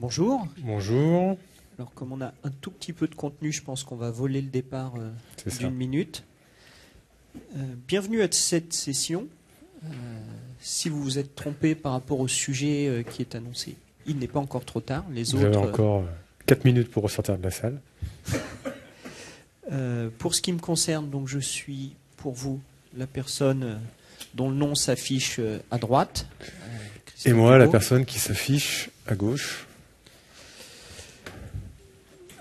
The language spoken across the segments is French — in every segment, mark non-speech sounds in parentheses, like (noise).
Bonjour. Bonjour. Alors comme on a un tout petit peu de contenu, je pense qu'on va voler le départ euh, d'une minute. Euh, bienvenue à cette session. Euh, si vous vous êtes trompé par rapport au sujet qui est annoncé, il n'est pas encore trop tard. Les vous autres, avez encore 4 minutes pour ressortir de la salle. (laughs) pour ce qui me concerne, donc je suis pour vous la personne dont le nom s'affiche à droite. Et moi, la personne qui s'affiche à gauche.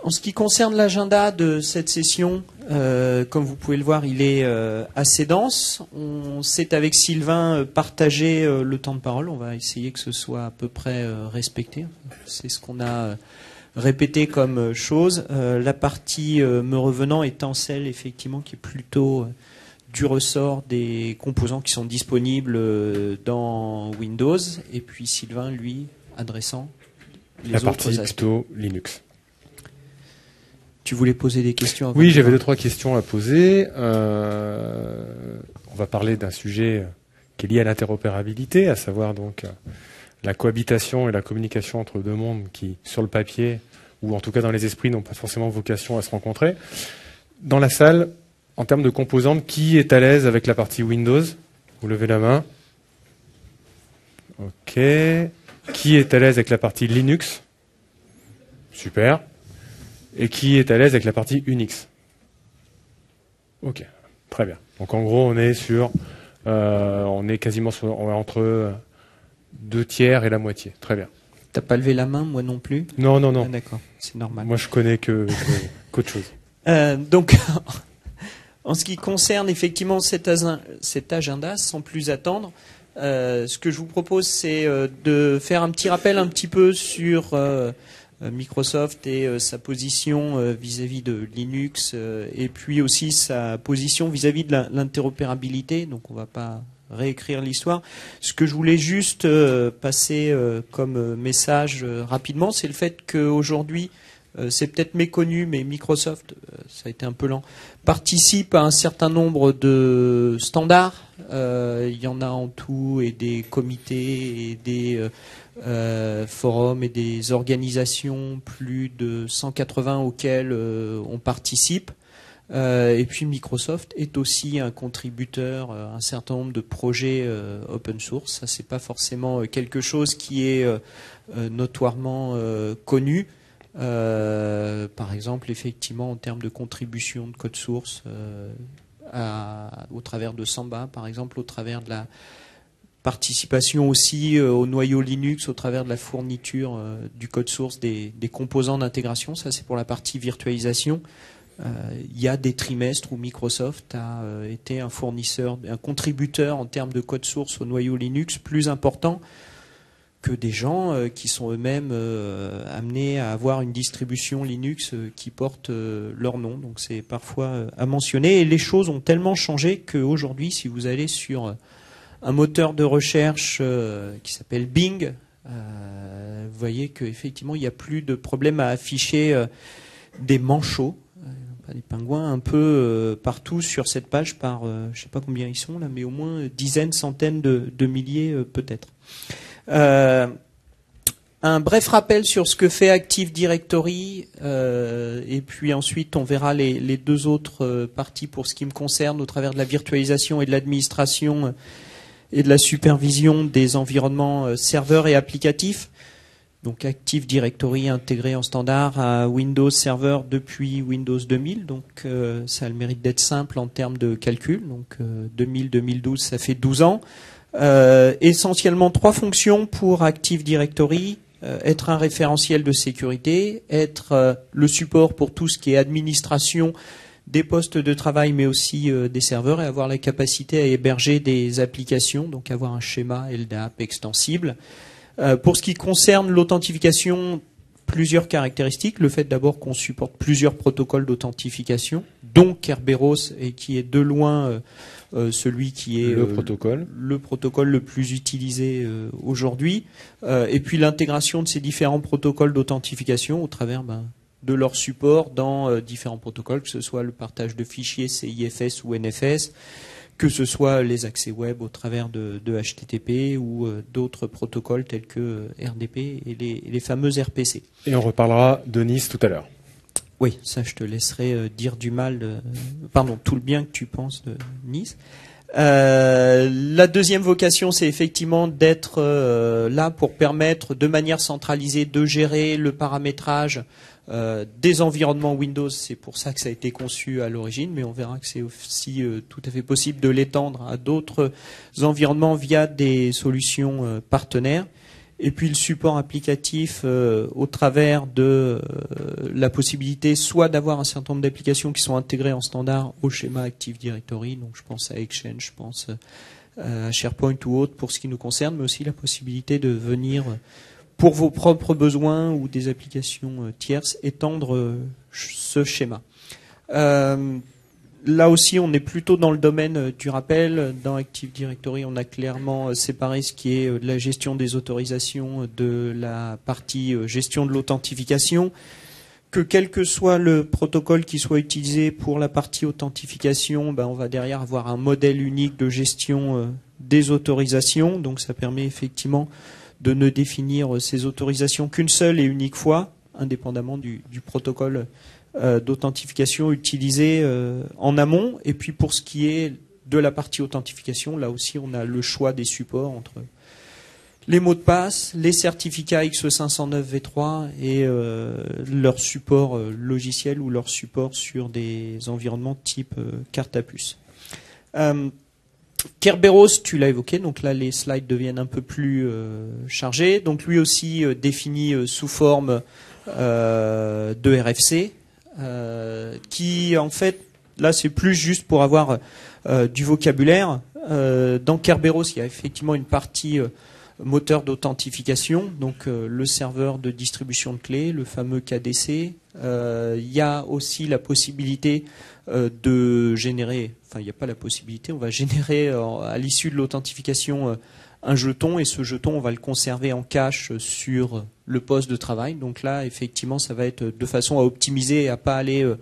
En ce qui concerne l'agenda de cette session, euh, comme vous pouvez le voir, il est euh, assez dense. On s'est avec Sylvain euh, partagé le temps de parole. On va essayer que ce soit à peu près respecté. C'est ce qu'on a répété comme chose. la partie me revenant étant celle effectivement qui est plutôt du ressort des composants qui sont disponibles dans Windows. Et puis Sylvain, lui, adressant les la partie plutôt Linux. Tu voulais poser des questions Oui, j'avais deux, trois questions à poser. Euh, on va parler d'un sujet qui est lié à l'interopérabilité, à savoir donc euh, la cohabitation et la communication entre deux mondes qui, sur le papier, ou en tout cas dans les esprits, n'ont pas forcément vocation à se rencontrer. Dans la salle, en termes de composantes, qui est à l'aise avec la partie Windows Vous levez la main. OK. Qui est à l'aise avec la partie Linux Super et qui est à l'aise avec la partie Unix. Ok, très bien. Donc en gros, on est sur, euh, on est quasiment on entre deux tiers et la moitié. Très bien. T'as pas levé la main, moi non plus. Non, non, non. Ah, d'accord, c'est normal. Moi, je connais que (laughs) qu'autre chose. Euh, donc, (laughs) en ce qui concerne effectivement cet, agenda, sans plus attendre, euh, ce que je vous propose, c'est de faire un petit rappel un petit peu sur euh, Microsoft et euh, sa position euh, vis-à-vis de Linux et puis aussi sa position vis-à-vis -vis de l'interopérabilité. Donc on ne va pas réécrire l'histoire. Ce que je voulais juste passer comme message rapidement, c'est le fait qu'aujourd'hui, euh, c'est peut-être méconnu, mais Microsoft, euh, ça a été un peu lent, participe à un certain nombre de standards. Euh, il y en a en tout, et des comités, et des forums et des organisations, plus de 180 auxquelles on participe. et puis Microsoft est aussi un contributeur à un certain nombre de projets open source. Ça, c'est pas forcément quelque chose qui est notoirement connu. Euh, par exemple, effectivement, en termes de contribution de code source euh, au travers de Samba, par exemple, au travers de la participation aussi euh, au noyau Linux, au travers de la fourniture du code source des, des composants d'intégration. Ça, c'est pour la partie virtualisation. Il y a des trimestres où Microsoft a été un fournisseur, un contributeur en termes de code source au noyau Linux plus important que des gens euh, qui sont eux-mêmes euh, amenés à avoir une distribution Linux euh, qui porte leur nom. Donc c'est parfois à mentionner. Et les choses ont tellement changé qu'aujourd'hui, si vous allez sur un moteur de recherche qui s'appelle Bing, vous voyez qu'effectivement, il n'y a plus de problème à afficher des manchots des pingouins un peu partout sur cette page par, je ne sais pas combien ils sont là, mais au moins dizaines, centaines de, milliers peut-être. Euh, un bref rappel sur ce que fait Active Directory, euh, et puis ensuite on verra les, deux autres euh, parties pour ce qui me concerne au travers de la virtualisation et de l'administration et de la supervision des environnements serveurs et applicatifs. Donc Active Directory intégré en standard à Windows Server depuis Windows 2000, donc ça a le mérite d'être simple en termes de calcul. Donc 2000-2012, ça fait 12 ans. Euh, essentiellement trois fonctions pour Active Directory. Euh, être un référentiel de sécurité, être euh, le support pour tout ce qui est administration des postes de travail mais aussi des serveurs et avoir la capacité à héberger des applications, donc avoir un schéma LDAP extensible. pour ce qui concerne l'authentification, plusieurs caractéristiques. Le fait d'abord qu'on supporte plusieurs protocoles d'authentification, dont Kerberos et qui est de loin euh, celui qui est euh, le protocole le plus utilisé euh, aujourd'hui, et puis l'intégration de ces différents protocoles d'authentification au travers ben, de leur support dans différents protocoles, que ce soit le partage de fichiers CIFS ou NFS, que ce soit les accès web au travers de, HTTP ou d'autres protocoles tels que RDP et les, les, fameux RPC. Et on reparlera de Nice tout à l'heure. Oui, ça je te laisserai euh, dire du mal, pardon, tout le bien que tu penses de Nice. Euh, la deuxième vocation, c'est effectivement d'être euh, là pour permettre de manière centralisée de gérer le paramétrage des environnements Windows. C'est pour ça que ça a été conçu à l'origine, mais on verra que c'est aussi tout à fait possible de l'étendre à d'autres environnements via des solutions partenaires et puis le support applicatif euh, au travers de euh, la possibilité soit d'avoir un certain nombre d'applications qui sont intégrées en standard au schéma Active Directory, donc je pense à Exchange, je pense euh, à SharePoint ou autre pour ce qui nous concerne, mais aussi la possibilité de venir pour vos propres besoins ou des applications tierces étendre ce schéma. Euh, là aussi, on est plutôt dans le domaine euh, du rappel. Dans Active Directory, on a clairement euh, séparé ce qui est euh, de la gestion des autorisations de la partie gestion de l'authentification. Que quel que soit le protocole qui soit utilisé pour la partie authentification, ben, on va derrière avoir un modèle unique de gestion des autorisations. Donc ça permet effectivement de ne définir ces autorisations qu'une seule et unique fois, indépendamment du protocole euh, d'authentification utilisée euh, en amont. Et puis pour ce qui est de la partie authentification, là aussi on a le choix des supports entre les mots de passe, les certificats X509 V3 et euh, leur support logiciel ou leur support sur des environnements type carte à puce. Kerberos, tu l'as évoqué, donc là les slides deviennent un peu plus chargés. Donc lui aussi défini sous forme de RFC, euh, qui en fait, là c'est plus juste pour avoir euh, du vocabulaire. Euh, dans Kerberos, il y a effectivement une partie moteur d'authentification, donc le serveur de distribution de clés, le fameux KDC. il y a aussi la possibilité de générer, enfin il n'y a pas la possibilité, on va (laughs) générer à l'issue de l'authentification un jeton et ce jeton, on va le conserver en cache sur le poste de travail. Donc là, effectivement, ça va être de façon à optimiser et à pas aller euh,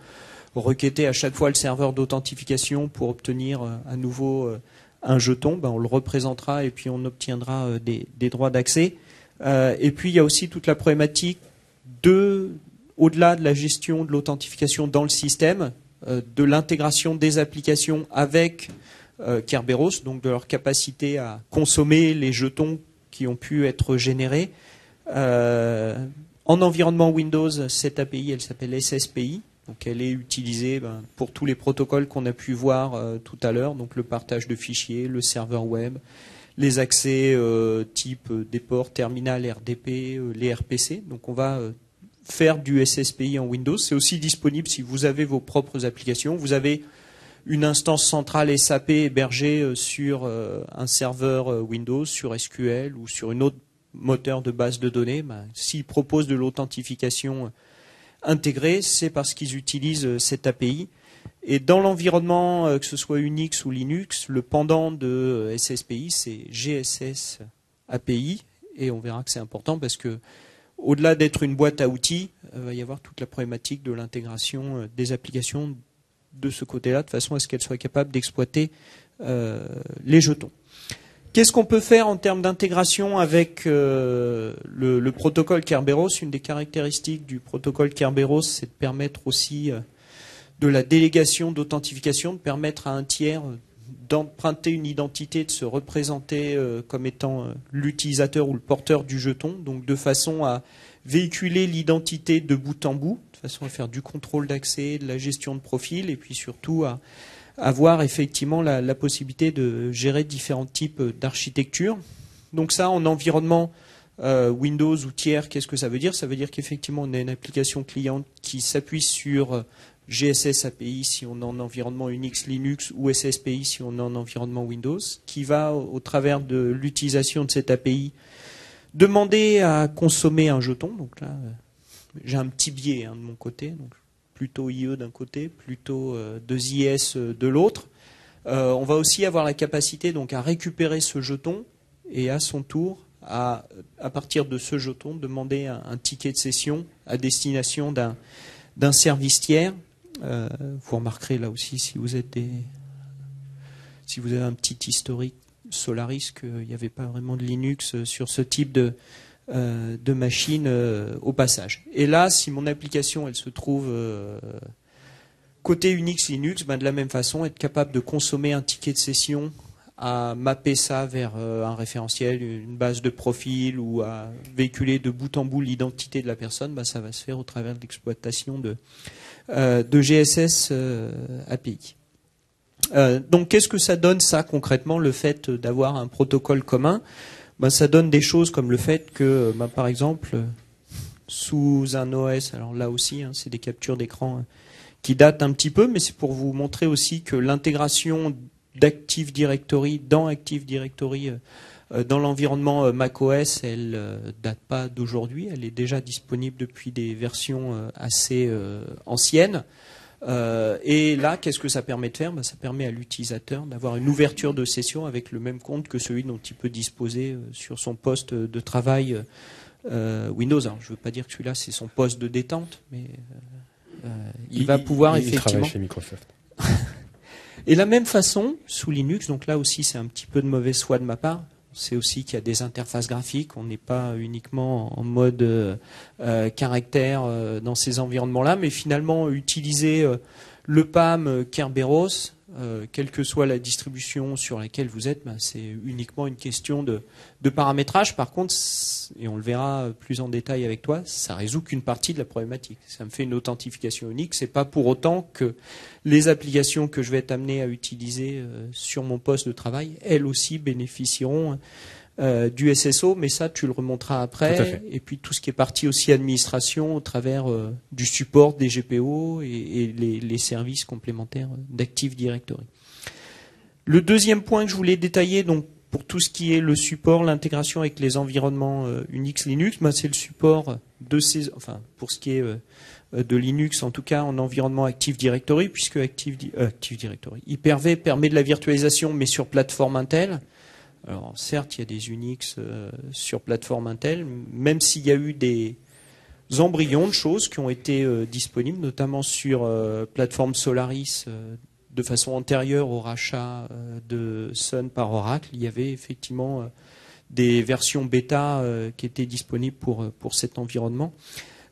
requêter à chaque fois le serveur d'authentification pour obtenir euh, à nouveau euh, un jeton. Ben, on le représentera et puis on obtiendra des, des, droits d'accès. et puis il y a aussi toute la problématique de, au-delà de la gestion de l'authentification dans le système, de l'intégration des applications avec euh, Kerberos, donc de leur capacité à consommer les jetons qui ont pu être générés. Euh, en environnement Windows, cette API, elle s'appelle SSPI. Donc elle est utilisée ben, pour tous les protocoles qu'on a pu voir euh, tout à l'heure, donc le partage de fichiers, le serveur web, les accès type type ports, terminal, RDP, les RPC. Donc on va faire du SSPI en Windows. C'est aussi disponible si vous avez vos propres applications. Vous avez une instance centrale SAP hébergée euh, sur euh, un serveur euh, Windows, sur SQL ou sur une autre moteur de base de données, ben, s'ils proposent de l'authentification intégrée, c'est parce qu'ils utilisent cette API. Et dans l'environnement, que ce soit Unix ou Linux, le pendant de SSPI, c'est GSS API. Et on verra que c'est important parce que, au-delà d'être une boîte à outils, il va y avoir toute la problématique de l'intégration des applications de ce côté-là, de façon à ce qu'elle soit capable d'exploiter euh, les jetons. Qu'est-ce qu'on peut faire en termes d'intégration avec euh, le, protocole Kerberos Une des caractéristiques du protocole Kerberos, c'est de permettre aussi euh, de la délégation d'authentification, de permettre à un tiers d'emprunter une identité, de se représenter comme étant l'utilisateur ou le porteur du jeton, donc de façon à véhiculer l'identité de bout en bout, de façon à faire du contrôle d'accès, de la gestion de profil, et puis surtout à avoir effectivement la, possibilité de gérer différents types d'architecture. Donc ça, en environnement euh, Windows ou tiers, qu'est-ce que ça veut dire Ça veut dire qu'effectivement, on a une application cliente qui s'appuie sur euh, GSS API si on est en environnement Unix, Linux ou SSPI si on est en environnement Windows, qui va, au travers de l'utilisation de cette API, Demander à consommer un jeton, donc là, euh, j'ai un petit biais hein, de mon côté, donc plutôt IE d'un côté, plutôt 2IS euh, euh, de l'autre. on va aussi avoir la capacité donc à récupérer ce jeton et à son tour, à, à partir de ce jeton, demander un, ticket de session à destination d'un service tiers. vous remarquerez là aussi si vous êtes si vous avez un petit historique Solaris qu'il n'y avait pas vraiment de Linux euh, sur ce type de, euh, machine euh, au passage. Et là, si mon application elle se trouve côté Unix Linux, ben, de la même façon, être capable de consommer un ticket de session à mapper ça vers un référentiel, une base de profil ou à véhiculer de bout en bout l'identité de la personne, ben, ça va se faire au travers de l'exploitation de, de GSS API. Euh, donc qu'est-ce que ça donne ça concrètement le fait d'avoir un protocole commun ben, Ça donne des choses comme le fait que euh, ben, par exemple sous un OS, alors là aussi hein, c'est des captures d'écran euh, qui datent un petit peu mais c'est pour vous montrer aussi que l'intégration d'Active Directory dans Active Directory dans l'environnement macOS elle ne date pas d'aujourd'hui, elle est déjà disponible depuis des versions assez anciennes. Euh, et là, qu'est-ce que ça permet de faire bah, Ça permet à l'utilisateur d'avoir une ouverture de session avec le même compte que celui dont il peut disposer euh, sur son poste de travail euh, Windows. je ne veux pas dire que celui-là, c'est son poste de détente, mais il, va pouvoir il, il Travaille chez Microsoft. (laughs) et la même façon, sous Linux, donc là aussi, c'est un petit peu de mauvaise foi de ma part, c'est aussi qu'il y a des interfaces graphiques. On n'est pas uniquement en mode euh, euh, caractère euh, dans ces environnements-là, mais finalement utiliser le PAM Kerberos euh, quelle que soit la distribution sur laquelle vous êtes, ben, c'est uniquement une question de, paramétrage. Par contre, et on le verra plus en détail avec toi, ça résout qu'une partie de la problématique. Ça me fait une authentification unique. C'est pas pour autant que les applications que je vais être amené à utiliser euh, sur mon poste de travail, elles aussi bénéficieront euh, du SSO, mais ça, tu le remonteras après. Et puis tout ce qui est parti aussi administration au travers euh, du support des GPO et, les, services complémentaires d'Active Directory. Le deuxième point que je voulais détailler, donc pour tout ce qui est le support, l'intégration avec les environnements euh, Unix, Linux, bah, c'est le support de ces, enfin pour ce qui est de Linux, en tout cas en environnement Active Directory, puisque Active, Active Directory, Hyper-V permet de la virtualisation, mais sur plateforme Intel. Alors certes, il y a des Unix euh, sur plateforme Intel, même s'il y a eu des embryons de choses qui ont été euh, disponibles, notamment sur euh, plateforme Solaris de façon antérieure au rachat de Sun par Oracle. Il y avait effectivement des versions bêta qui étaient disponibles pour, pour cet environnement.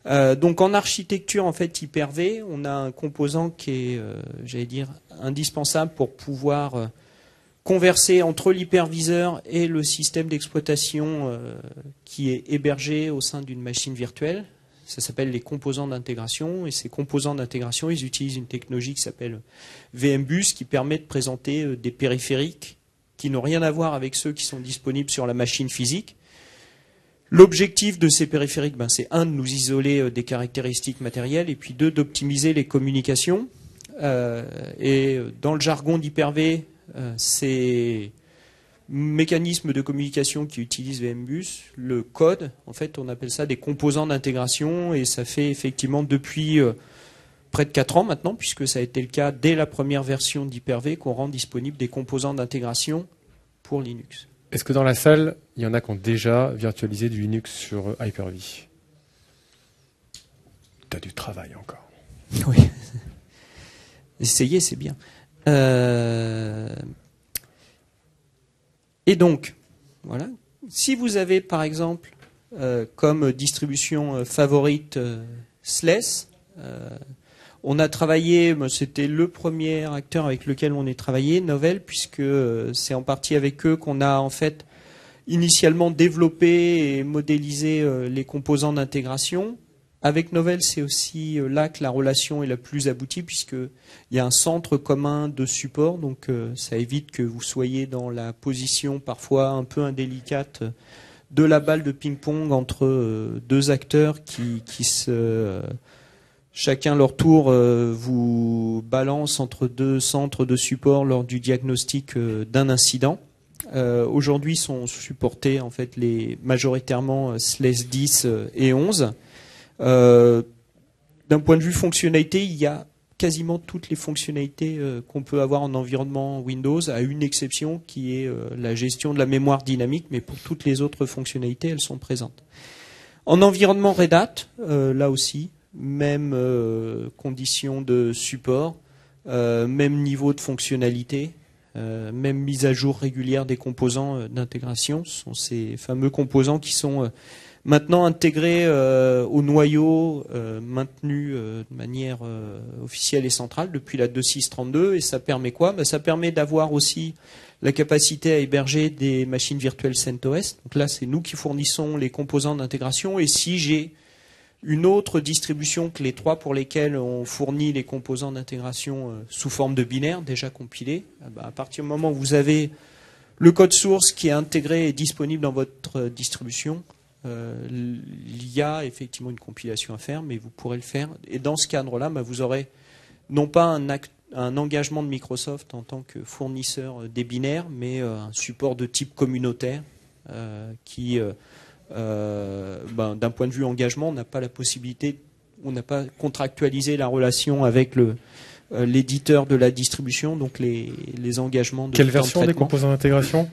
donc en architecture en fait Hyper-V, on a un composant qui est, j'allais dire, indispensable pour pouvoir converser entre l'hyperviseur et le système d'exploitation euh, qui est hébergé au sein d'une machine virtuelle. Ça s'appelle les composants d'intégration et ces composants d'intégration, ils utilisent une technologie qui s'appelle VMBus qui permet de présenter euh, des périphériques qui n'ont rien à voir avec ceux qui sont disponibles sur la machine physique. L'objectif de ces périphériques, ben, c'est un, de nous isoler euh, des caractéristiques matérielles et puis deux, d'optimiser les communications. et dans le jargon d'hyperv, euh, ces mécanismes de communication qui utilisent VMBus, le code, en fait, on appelle ça des composants d'intégration et ça fait effectivement depuis euh, près de 4 ans maintenant, puisque ça a été le cas dès la première version d'Hyper-V qu'on rend disponible des composants d'intégration pour Linux. Est-ce que dans la salle, il y en a qui ont déjà virtualisé du Linux sur euh, Hyper-V as du travail encore. Oui. (laughs) Essayez, c'est bien. Euh, et donc, voilà. Si vous avez par exemple euh, comme distribution euh, favorite SLES, on a travaillé, c'était le premier acteur avec lequel on est travaillé, Novel, puisque c'est en partie avec eux qu'on a en fait initialement développé et modélisé les composants d'intégration. Avec Novell, c'est aussi euh, là que la relation est la plus aboutie, puisqu'il y a un centre commun de support, donc euh, ça évite que vous soyez dans la position parfois un peu indélicate de la balle de ping-pong entre euh, deux acteurs qui, chacun leur tour vous balance entre deux centres de support lors du diagnostic d'un incident. Aujourd'hui sont supportés en fait les majoritairement SLES 10 et 11. Euh, d'un point de vue fonctionnalité, il y a quasiment toutes les fonctionnalités euh, qu'on peut avoir en environnement Windows, à une exception qui est euh, la gestion de la mémoire dynamique, mais pour toutes les autres fonctionnalités, elles sont présentes. En environnement Red Hat, là aussi, même condition de support, même niveau de fonctionnalité, même mise à jour régulière des composants d'intégration. Ce sont ces fameux composants qui sont maintenant intégré euh, au noyau euh, maintenu euh, de manière officielle et centrale depuis la 2632. Et ça permet quoi bah, Ça permet d'avoir aussi la capacité à héberger des machines virtuelles CentOS. Donc là, c'est nous qui fournissons les composants d'intégration. Et si j'ai une autre distribution que les trois pour lesquelles on fournit les composants d'intégration sous forme de binaire déjà compilés, ah bah, à partir du moment où vous avez le code source qui est intégré et disponible dans votre distribution, euh, il y a effectivement une compilation à faire, mais vous pourrez le faire. Et dans ce cadre-là, bah, vous aurez non pas un, engagement de Microsoft en tant que fournisseur euh, des binaires, mais euh, un support de type communautaire qui, bah, d'un point de vue engagement, n'a pas la possibilité, on n'a pas contractualisé la relation avec l'éditeur de la distribution, donc les, engagements de Quelle version des composants d'intégration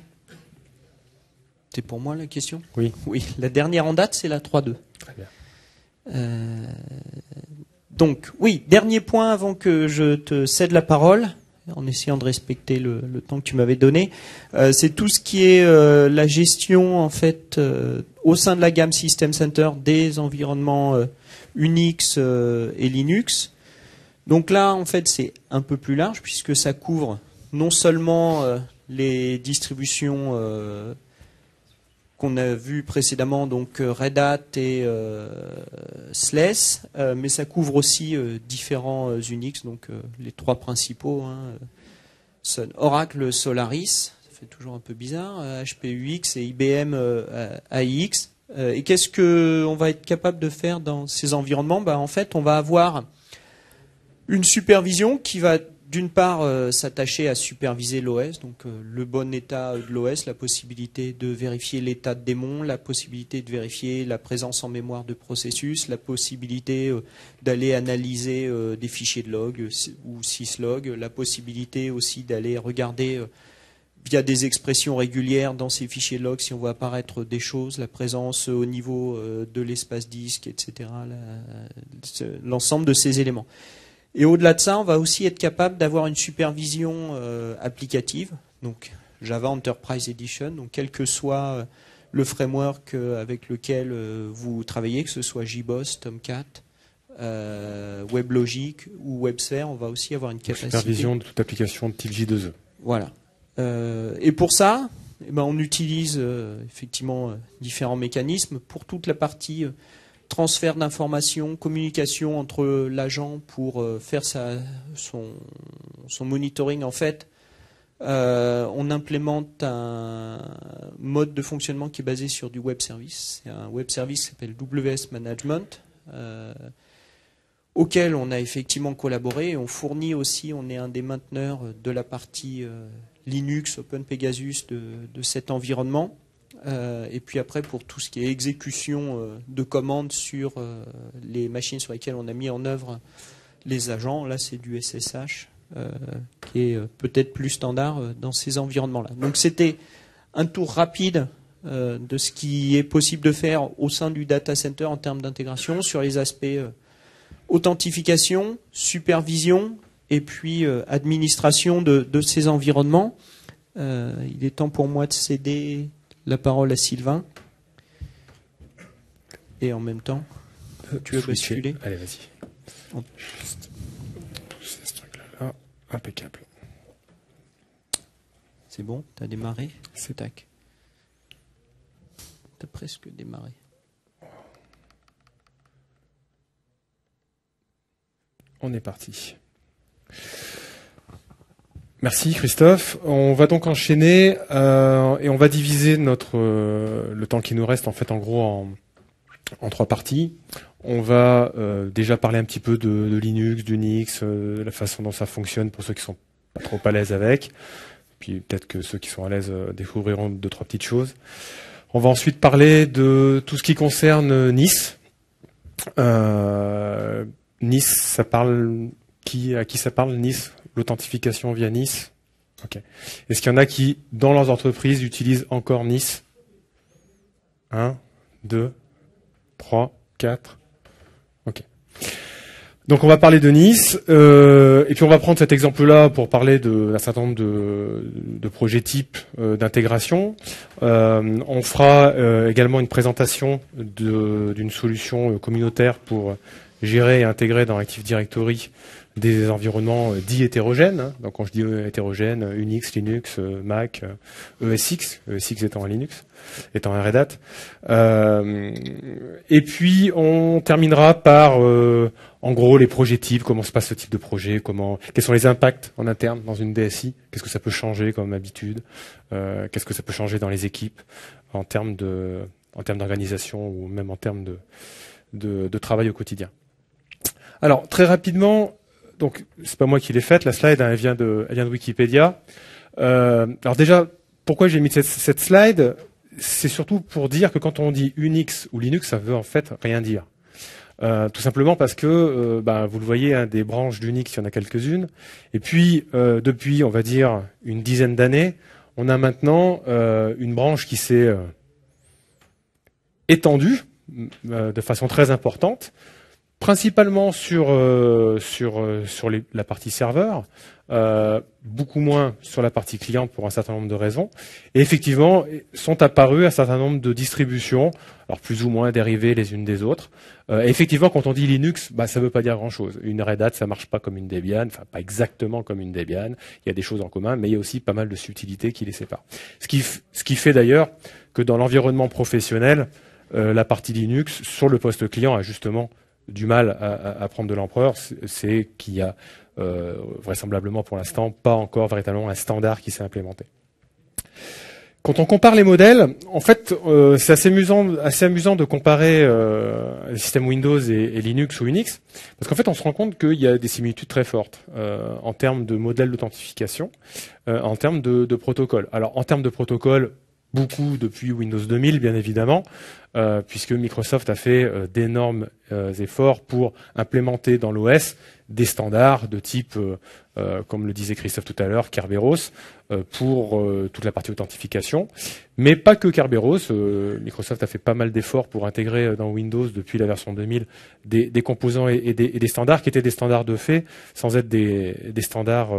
c'est pour moi la question Oui. Oui, la dernière en date, c'est la 3.2. Très bien. Euh, donc, oui, dernier point avant que je te cède la parole, en essayant de respecter le, temps que tu m'avais donné, euh, c'est tout ce qui est euh, la gestion, en fait, au sein de la gamme System Center des environnements Unix et Linux. Donc là, en fait, c'est un peu plus large puisque ça couvre non seulement les distributions qu'on a vu précédemment, donc euh, Red Hat et euh, SLES, euh, mais ça couvre aussi différents Unix, donc les trois principaux, hein, Oracle, Solaris, ça fait toujours un peu bizarre, HPUX et IBM AIX. et qu'est-ce qu'on va être capable de faire dans ces environnements bah, En fait, on va avoir une supervision qui va d'une part, euh, s'attacher à superviser l'OS, donc euh, le bon état de l'OS, la possibilité de vérifier l'état de démon, la possibilité de vérifier la présence en mémoire de processus, la possibilité euh, d'aller analyser des fichiers de log ou syslog, la possibilité aussi d'aller regarder via des expressions régulières dans ces fichiers de log si on voit apparaître des choses, la présence au niveau de l'espace disque, etc., l'ensemble de ces éléments. Et au-delà de ça, on va aussi être capable d'avoir une supervision euh, applicative, donc Java Enterprise Edition, donc quel que soit euh, le framework euh, avec lequel vous travaillez, que ce soit JBoss, Tomcat, WebLogic ou WebSphere, on va aussi avoir une capacité. Supervision de toute application de type J2E. Voilà. et pour ça, eh ben, on utilise effectivement différents mécanismes. Pour toute la partie transfert d'informations, communication entre l'agent pour euh, faire son, monitoring. En fait, euh, on implémente un mode de fonctionnement qui est basé sur du web service. C'est un web service qui s'appelle WS Management, euh, auquel on a effectivement collaboré. On fournit aussi, on est un des mainteneurs de la partie Linux, Open Pegasus de cet environnement. Euh, et puis après, pour tout ce qui est exécution euh, de commandes sur euh, les machines sur lesquelles on a mis en œuvre les agents, là c'est du SSH qui est peut-être plus standard dans ces environnements-là. Donc c'était un tour rapide de ce qui est possible de faire au sein du data center en termes d'intégration sur les aspects authentification, supervision et puis administration de ces environnements. il est temps pour moi de céder la parole à Sylvain. Et en même temps, euh, tu veux basculer. Allez, vas-y. impeccable. C'est bon, tu as démarré C'est tac. Tu as presque démarré. On est parti. Merci Christophe. On va donc enchaîner euh, et on va diviser notre euh, le temps qui nous reste en fait en gros en, trois parties. On va euh, déjà parler un petit peu de, Linux, d'Unix, de la façon dont ça fonctionne pour ceux qui sont pas trop à l'aise avec. Puis peut-être que ceux qui sont à l'aise découvriront deux trois petites choses. On va ensuite parler de tout ce qui concerne Nice. nice, ça parle qui à qui ça parle Nice l'authentification via Nice. Ok. Est-ce qu'il y en a qui, dans leurs entreprises, utilisent encore Nice 1, 2, 3, 4. Ok. Donc on va parler de Nice, euh, et puis on va prendre cet exemple-là pour parler d'un certain nombre de, projets types euh, d'intégration. Euh, on fera également une présentation d'une solution communautaire pour gérer et intégrer dans Active Directory des environnements euh, dits hétérogènes. Hein. Donc quand je dis euh, hétérogène, euh, Unix, Linux, Mac, ESX, e ESX étant un Linux, étant un Red Hat. et puis on terminera par en gros les projets types, comment se passe ce type de projet, comment, quels sont les impacts en interne dans une DSI, qu'est-ce que ça peut changer comme habitude, qu'est-ce que ça peut changer dans les équipes en termes de en termes d'organisation ou même en termes de, de, de travail au quotidien. Alors très rapidement, donc, c'est pas moi qui l'ai faite, la slide, hein, elle, vient de, elle Wikipédia. Euh, alors déjà, pourquoi j'ai mis cette, slide C'est surtout pour dire que quand on dit Unix ou Linux, ça veut en fait rien dire. Euh, tout simplement parce que, euh, bah, vous le voyez, hein, des branches d'Unix, il y en a quelques-unes. Et puis, depuis, on va dire, une dizaine d'années, on a maintenant une branche qui s'est étendue de façon très importante, principalement sur, euh, sur, euh, sur la partie serveur, euh, beaucoup moins sur la partie client pour un certain nombre de raisons. Et effectivement, sont apparues un certain nombre de distributions, alors plus ou moins dérivées les unes des autres. effectivement, quand on dit Linux, bah, ça ne veut pas dire grand-chose. Une Red Hat, ça marche pas comme une Debian, enfin pas exactement comme une Debian. Il y a des choses en commun, mais il y a aussi pas mal de subtilités qui les séparent. Ce qui, ce qui fait d'ailleurs que dans l'environnement professionnel, la partie Linux sur le poste client a justement du mal à, prendre de l'empereur, c'est qu'il y a euh, vraisemblablement pour l'instant pas encore véritablement un standard qui s'est implémenté. Quand on compare les modèles, en fait, euh, c'est assez amusant, assez amusant de comparer euh, système Windows et, Linux ou Unix, parce qu'en fait, on se rend compte qu'il y a des similitudes très fortes euh, en termes de modèles d'authentification, en termes de, protocoles. Alors, en termes de protocoles beaucoup depuis Windows 2000, bien évidemment, euh, puisque Microsoft a fait euh, d'énormes euh, efforts pour implémenter dans l'OS des standards de type, comme le disait Christophe tout à l'heure, Kerberos, pour toute la partie authentification. Mais pas que Kerberos, Microsoft a fait pas mal d'efforts pour intégrer dans Windows, depuis la version 2000, des, des composants et, des, standards qui étaient des standards de fait, sans être des, des standards,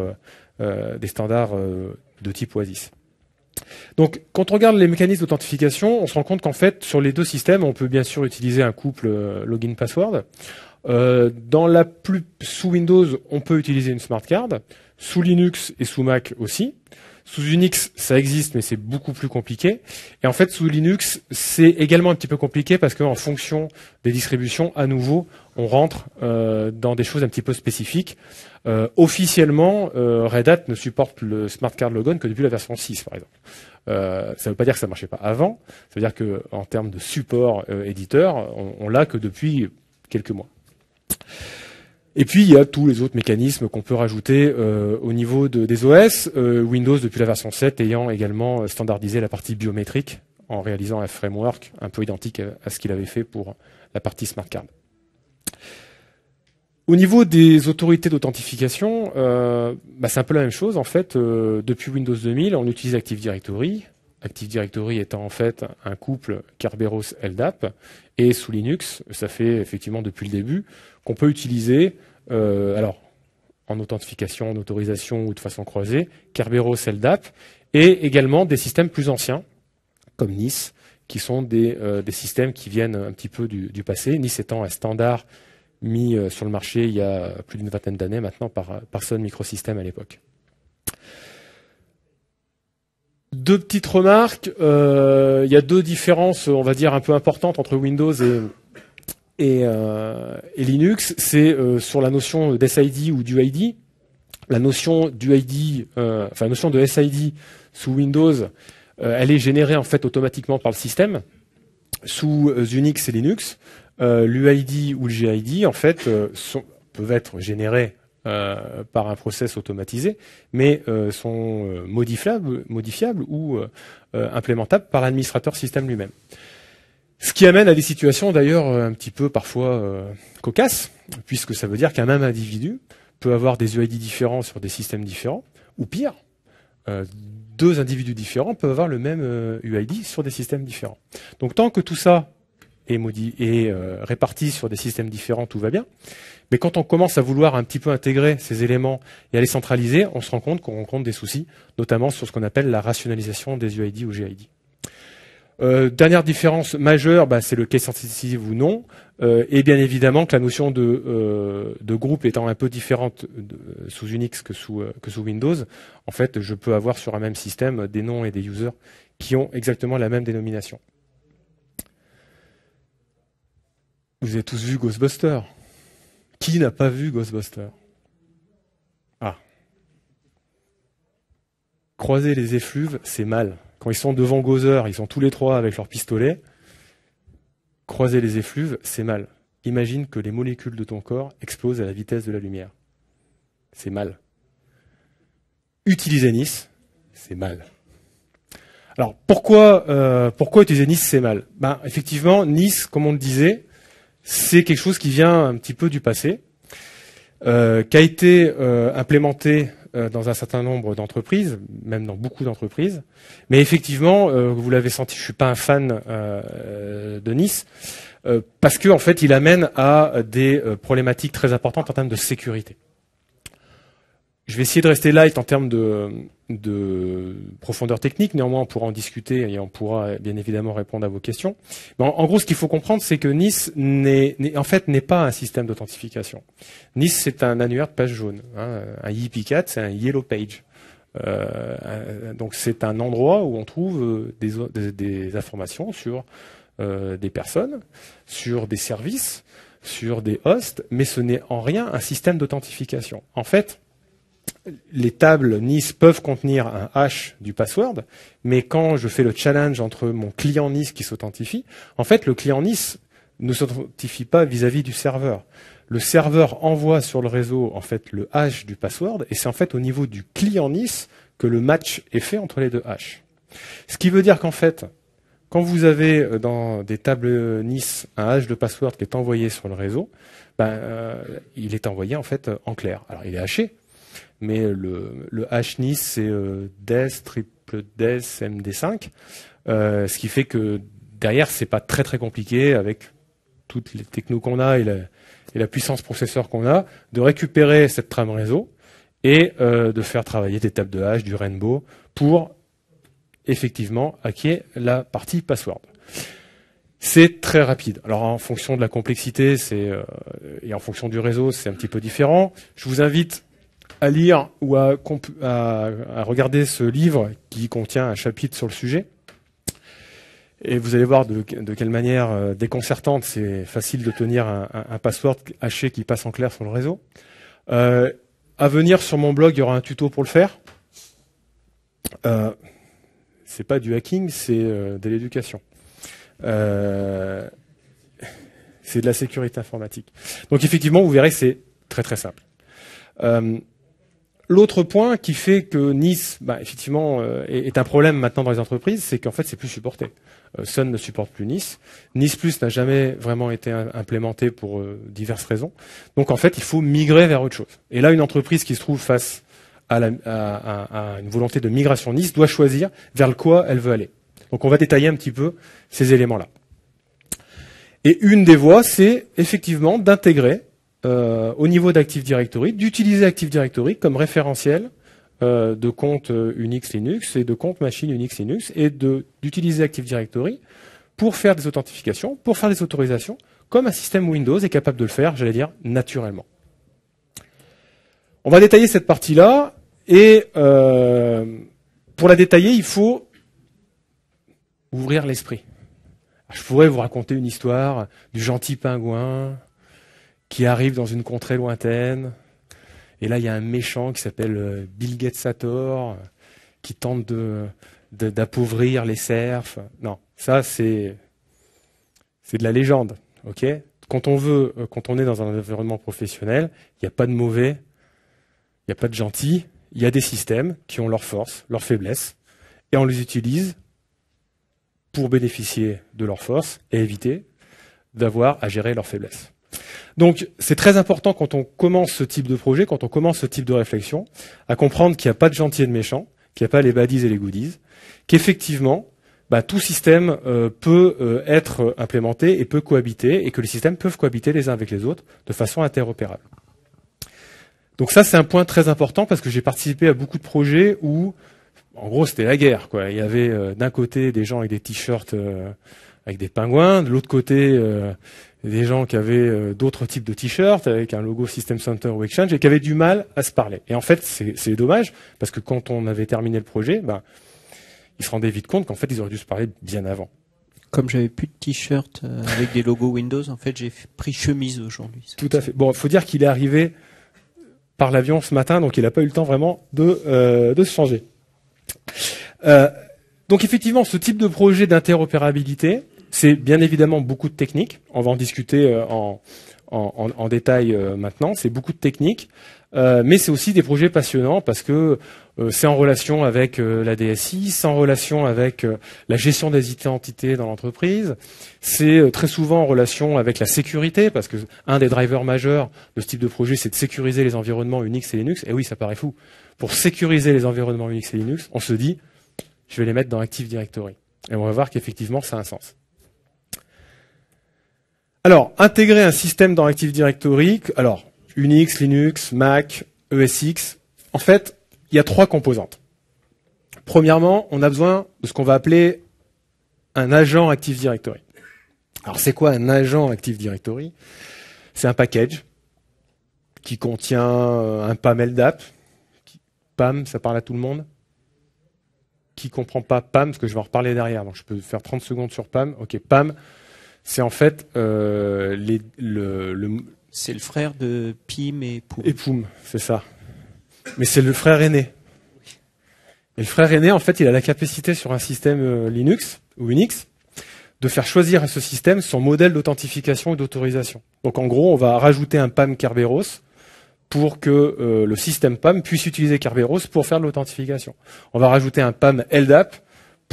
des standards de type OASIS. Donc, quand on regarde les mécanismes d'authentification, on se rend compte qu'en fait, sur les deux systèmes, on peut bien sûr utiliser un couple euh, login-password. Euh, dans la plus sous Windows, on peut utiliser une smart card. Sous Linux et sous Mac aussi. Sous Unix, ça existe, mais c'est beaucoup plus compliqué. Et en fait, sous Linux, c'est également un petit peu compliqué parce qu'en fonction des distributions, à nouveau, on rentre euh, dans des choses un petit peu spécifiques. Euh, officiellement, euh, Red Hat ne supporte le Smart Card Logon que depuis la version 6, par exemple. Euh, ça ne veut pas dire que ça ne marchait pas avant, ça veut dire que en termes de support éditeur, on, l'a que depuis quelques mois. Et puis il y a tous les autres mécanismes qu'on peut rajouter au niveau des OS. Windows depuis la version 7 ayant également standardisé la partie biométrique en réalisant un framework un peu identique à ce qu'il avait fait pour la partie smart card. Au niveau des autorités d'authentification, euh, bah, c'est un peu la même chose. En fait, euh, depuis Windows 2000, on utilise Active Directory. Active Directory étant en fait un couple Kerberos LDAP. Et sous Linux, ça fait effectivement depuis le début qu'on peut utiliser, euh, alors en authentification, en autorisation ou de façon croisée, Kerberos LDAP et également des systèmes plus anciens comme NIS qui sont des, systèmes qui viennent un petit peu du, du passé. NIS étant un standard mis euh, sur le marché il y a plus d'une vingtaine d'années maintenant par, par Sun Microsystem à l'époque. Deux petites remarques. Euh, il y a deux différences, on va dire, un peu importantes entre Windows et, euh, Linux. C'est sur la notion d'SID ou d'UID. La notion enfin, la notion de SID sous Windows, elle est générée en fait automatiquement par le système sous Unix et Linux. Euh, L'UID ou le GID, en fait, euh, peuvent être générés euh, par un process automatisé, mais euh, sont modifiables, modifiables ou implémentables par l'administrateur système lui-même. Ce qui amène à des situations d'ailleurs un petit peu parfois cocasses, puisque ça veut dire qu'un même individu peut avoir des UID e différents sur des systèmes différents, ou pire, deux individus différents peuvent avoir le même UID e sur des systèmes différents. Donc tant que tout ça et, euh, répartis sur des systèmes différents, tout va bien. Mais quand on commence à vouloir un petit peu intégrer ces éléments et à les centraliser, on se rend compte qu'on rencontre des soucis, notamment sur ce qu'on appelle la rationalisation des UID ou GID. Euh, dernière différence majeure, bah, c'est le case sensitive ou non, euh, et bien évidemment que la notion de, groupe étant un peu différente sous Unix que que sous, Windows, en fait, je peux avoir sur un même système des noms et des users qui ont exactement la même dénomination. Vous avez tous vu Ghostbusters. Qui n'a pas vu Ghostbusters Ah. Croiser les effluves, c'est mal. Quand ils sont devant Gozer, ils sont tous les trois avec leurs pistolets. Croiser les effluves, c'est mal. Imagine que les molécules de ton corps explosent à la vitesse de la lumière. C'est mal. Utiliser Nice, c'est mal. Alors pourquoi, euh, pourquoi utiliser Nice, c'est mal ben, Effectivement, Nice, comme on le disait, c'est quelque chose qui vient un petit peu du passé, euh, qui a été euh, implémenté euh, dans un certain nombre d'entreprises, même dans beaucoup d'entreprises. Mais effectivement, vous l'avez senti, je suis pas un fan de Nice, parce que en fait, il amène à des problématiques très importantes en termes de sécurité. Je vais essayer de rester light en termes de, profondeur technique. Néanmoins, on pourra en discuter et on pourra bien évidemment répondre à vos questions. en, gros, ce qu'il faut comprendre, c'est que Nice n'est, en fait n'est pas un système d'authentification. Nice, c'est un annuaire de page jaune. Hein. Un IP4, c'est un yellow page. Euh, donc c'est un endroit où on trouve euh, des, informations sur euh, des personnes, sur des services, sur des hosts, mais ce n'est en rien un système d'authentification. En fait, les tables NIS peuvent contenir un hash du password, mais quand je fais le challenge entre mon client NIS qui s'authentifie, en fait, le client NIS ne s'authentifie pas vis-à-vis du serveur. Le serveur envoie sur le réseau en fait le hash du password et c'est en fait au niveau du client NIS que le match est fait entre les deux hashes. Ce qui veut dire qu'en fait, quand vous avez euh, dans des tables NIS un hash de password qui est envoyé sur le réseau, ben, euh, il est envoyé en fait en clair. Alors il est haché, mais euh, le, le HNIS, c'est euh, DES, triple DES, MD5, euh, ce qui fait que derrière, c'est pas très très compliqué avec toutes les technos qu'on a et la, puissance processeur qu'on a, de récupérer cette trame réseau et de faire travailler des tables de H du rainbow, pour effectivement hacker la partie password. C'est très rapide. Alors en fonction de la complexité c'est et en fonction du réseau, c'est un petit peu différent. Je vous invite à lire ou à, regarder ce livre qui contient un chapitre sur le sujet. Et vous allez voir de, quelle manière euh, déconcertante c'est facile de tenir un, password haché qui passe en clair sur le réseau. Euh, à venir sur mon blog, il y aura un tuto pour le faire. Ce euh, c'est pas du hacking, c'est de l'éducation. c'est de la sécurité informatique. Donc effectivement, vous verrez, c'est très très simple. L'autre point qui fait que Nice, bah, effectivement, euh, est, un problème maintenant dans les entreprises, c'est qu'en fait, c'est plus supporté. Euh, Sun ne supporte plus Nice. Nice Plus n'a jamais vraiment été implémenté pour euh, diverses raisons. Donc, en fait, il faut migrer vers autre chose. Et là, une entreprise qui se trouve face à, une volonté de migration Nice doit choisir vers le quoi elle veut aller. Donc, on va détailler un petit peu ces éléments-là. Et une des voies, c'est effectivement d'intégrer euh, au niveau d'Active Directory, d'utiliser Active Directory comme référentiel euh, de compte euh, Unix Linux et de compte machine Unix Linux et d'utiliser Active Directory pour faire des authentifications, pour faire des autorisations, comme un système Windows est capable de le faire, j'allais dire, naturellement. On va détailler cette partie-là, et pour la détailler, il faut ouvrir l'esprit. Je pourrais vous raconter une histoire du gentil pingouin, qui arrive dans une contrée lointaine. Et là, il y a un méchant qui s'appelle euh, Bill Gatesator, qui tente de, d'appauvrir les cerfs. Non, ça, c'est, c'est de la légende. ok quand on veut, euh, quand on est dans un environnement professionnel, il n'y a pas de mauvais, il n'y a pas de gentil, il y a des systèmes qui ont leurs forces, leurs faiblesses, et on les utilise pour bénéficier de leurs forces et éviter d'avoir à gérer leurs faiblesses. Donc c'est très important quand on commence ce type de projet, quand on commence ce type de réflexion, à comprendre qu'il n'y a pas de gentil et de méchant, qu'il n'y a pas les baddies et les goodies, qu'effectivement, bah, tout système euh, peut euh, être euh, implémenté et peut cohabiter, et que les systèmes peuvent cohabiter les uns avec les autres de façon interopérable. Donc ça, c'est un point très important parce que j'ai participé à beaucoup de projets où, en gros, c'était la guerre. Quoi. Il y avait d'un côté des gens avec des t-shirts avec des pingouins, de l'autre côté des gens qui avaient euh, d'autres types de t-shirts avec un logo System Center ou Exchange et qui avaient du mal à se parler. Et en fait, c'est dommage parce que quand on avait terminé le projet, ben, ils se rendaient vite compte qu'en fait, ils auraient dû se parler bien avant. Comme j'avais plus de t-shirt euh, avec des logos Windows, en fait, j'ai pris chemise aujourd'hui. Tout à fait. Bon, il faut dire qu'il est arrivé par l'avion ce matin, donc il n'a pas eu le temps vraiment de, euh, se changer. donc effectivement, ce type de projet d'interopérabilité, c'est bien évidemment beaucoup de techniques. On va en discuter euh, en, détail euh, maintenant. C'est beaucoup de techniques. Euh, mais c'est aussi des projets passionnants parce que c'est en relation avec la DSI, c'est en relation avec la gestion des identités dans l'entreprise, c'est très souvent en relation avec la sécurité parce que un des drivers majeurs de ce type de projet, c'est de sécuriser les environnements Unix et Linux. Et oui, ça paraît fou. Pour sécuriser les environnements Unix et Linux, on se dit, je vais les mettre dans Active Directory. Et on va voir qu'effectivement, ça a un sens. Alors, intégrer un système dans Active Directory, alors Unix, Linux, Mac, ESX, en fait, il y a trois composantes. Premièrement, on a besoin de ce qu'on va appeler un agent Active Directory. Alors, c'est quoi un agent Active Directory C'est un package qui contient euh, un PAM LDAP. PAM, ça parle à tout le monde qui comprend pas PAM, parce que je vais en reparler derrière, donc je peux faire 30 secondes sur PAM. Ok, PAM, c'est en fait euh, les, le, C'est le frère de Pim et Poum. Et Poum, c'est ça. Mais c'est le frère aîné. Et le frère aîné, en fait, il a la capacité sur un système euh, Linux ou Unix de faire choisir à ce système son modèle d'authentification et d'autorisation. Donc en gros, on va rajouter un PAM Kerberos pour que euh, le système PAM puisse utiliser Kerberos pour faire de l'authentification. On va rajouter un PAM LDAP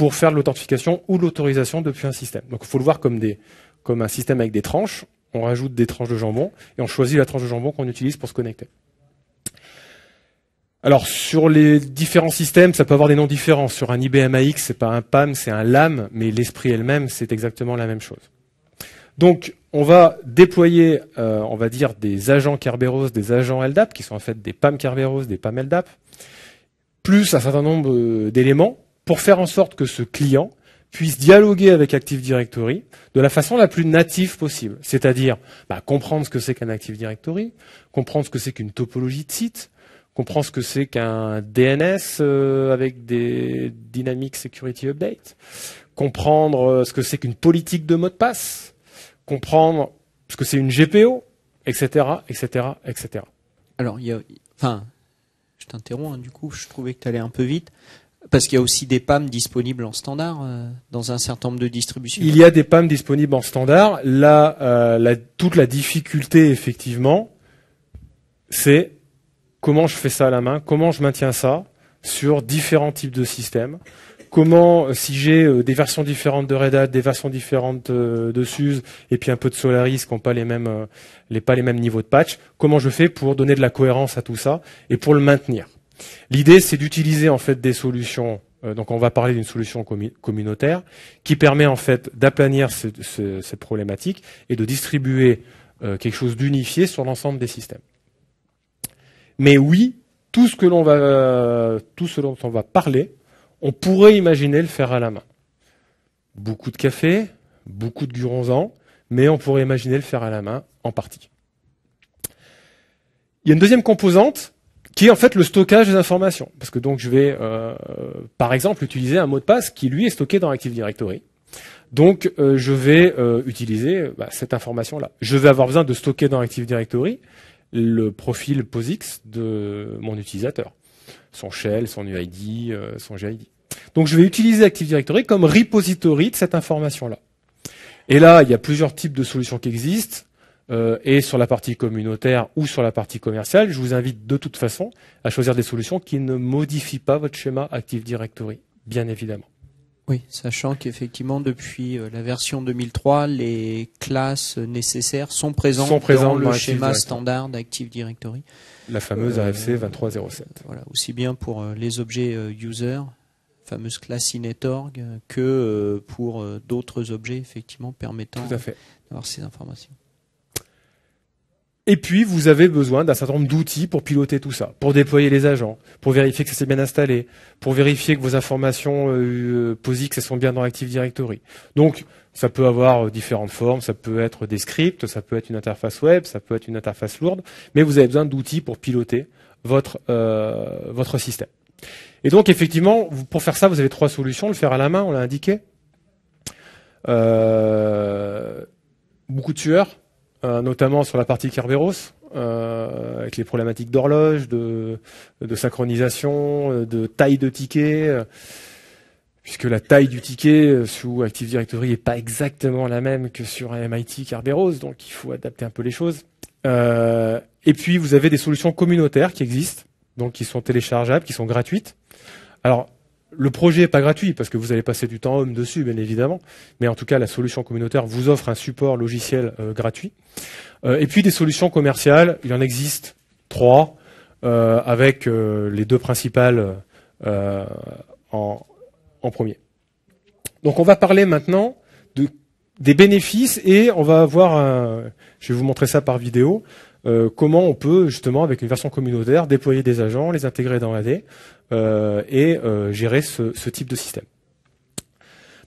pour faire de l'authentification ou de l'autorisation depuis un système. Donc il faut le voir comme, un système avec des tranches. On rajoute des tranches de jambon et on choisit la tranche de jambon qu'on utilise pour se connecter. Alors sur les différents systèmes, ça peut avoir des noms différents. Sur un IBM AX, c'est pas un PAM, c'est un LAM, mais l'esprit elle-même, c'est exactement la même chose. Donc on va déployer, euh, on va dire, des agents Kerberos, des agents LDAP, qui sont en fait des PAM Kerberos, des PAM LDAP, plus un certain nombre euh, d'éléments pour faire en sorte que ce client puisse dialoguer avec Active Directory de la façon la plus native possible, c'est-à-dire bah, comprendre ce que c'est qu'un Active Directory, comprendre ce que c'est qu'une topologie de site, comprendre ce que c'est qu'un DNS euh, avec des Dynamic Security Update, comprendre euh, ce que c'est qu'une politique de mot de passe, comprendre ce que c'est une GPO, etc., etc., etc. Alors, enfin, je t'interromps, hein, du coup, je trouvais que tu allais un peu vite. Parce qu'il y a aussi des PAM disponibles en standard euh, dans un certain nombre de distributions. Il y a des PAM disponibles en standard. Là, euh, toute la difficulté, effectivement, c'est comment je fais ça à la main, comment je maintiens ça sur différents types de systèmes. Comment, euh, si j'ai des versions différentes de Red Hat, des versions différentes de SUSE, et puis un peu de Solaris qui n'ont pas les mêmes, pas les mêmes niveaux de patch, comment je fais pour donner de la cohérence à tout ça et pour le maintenir L'idée, c'est d'utiliser en fait des solutions. Euh, donc, on va parler d'une solution communautaire qui permet en fait d'aplanir cette problématique et de distribuer euh, quelque chose d'unifié sur l'ensemble des systèmes. Mais oui, tout ce que l'on va, tout ce dont on va parler, on pourrait imaginer le faire à la main. Beaucoup de café, beaucoup de gurons-en, mais on pourrait imaginer le faire à la main en partie. Il y a une deuxième composante qui est en fait le stockage des informations. Parce que donc je vais, euh, par exemple, utiliser un mot de passe qui lui est stocké dans Active Directory. Donc euh, je vais euh, utiliser bah, cette information-là. Je vais avoir besoin de stocker dans Active Directory le profil POSIX de mon utilisateur, son shell, son UID, son GID. Donc je vais utiliser Active Directory comme repository de cette information-là. Et là, il y a plusieurs types de solutions qui existent. Euh, et sur la partie communautaire ou sur la partie commerciale, je vous invite de toute façon à choisir des solutions qui ne modifient pas votre schéma Active Directory, bien évidemment. Oui, sachant qu'effectivement, depuis euh, la version 2003, les classes nécessaires sont présentes, dans le schéma standard Active Directory. La fameuse euh, AFC 2307. Voilà, aussi bien pour les objets user, fameuse classe inetorg, que pour d'autres objets, effectivement, permettant d'avoir ces informations. Et puis, vous avez besoin d'un certain nombre d'outils pour piloter tout ça, pour déployer les agents, pour vérifier que ça s'est bien installé, pour vérifier que vos informations euh, euh que ça sont bien dans Active Directory. Donc, ça peut avoir euh, différentes formes, ça peut être des scripts, ça peut être une interface web, ça peut être une interface lourde, mais vous avez besoin d'outils pour piloter votre, euh, votre système. Et donc, effectivement, pour faire ça, vous avez trois solutions. Le faire à la main, on l'a indiqué. beaucoup de tueurs, euh, notamment sur la partie Kerberos, euh, avec les problématiques d'horloge, de, synchronisation, euh, de taille de ticket, puisque la taille du ticket sous Active Directory n'est pas exactement la même que sur MIT Kerberos, donc il faut adapter un peu les choses. et puis vous avez des solutions communautaires qui existent, donc qui sont téléchargeables, qui sont gratuites. Alors le projet n'est pas gratuit parce que vous allez passer du temps homme dessus, bien évidemment. Mais en tout cas, la solution communautaire vous offre un support logiciel euh, gratuit. Euh, et puis des solutions commerciales, il en existe trois, euh, avec les deux principales en, premier. Donc on va parler maintenant de, des bénéfices et on va voir, je vais vous montrer ça par vidéo, comment on peut justement avec une version communautaire déployer des agents, les intégrer dans l'AD. Euh, et euh, gérer ce, type de système.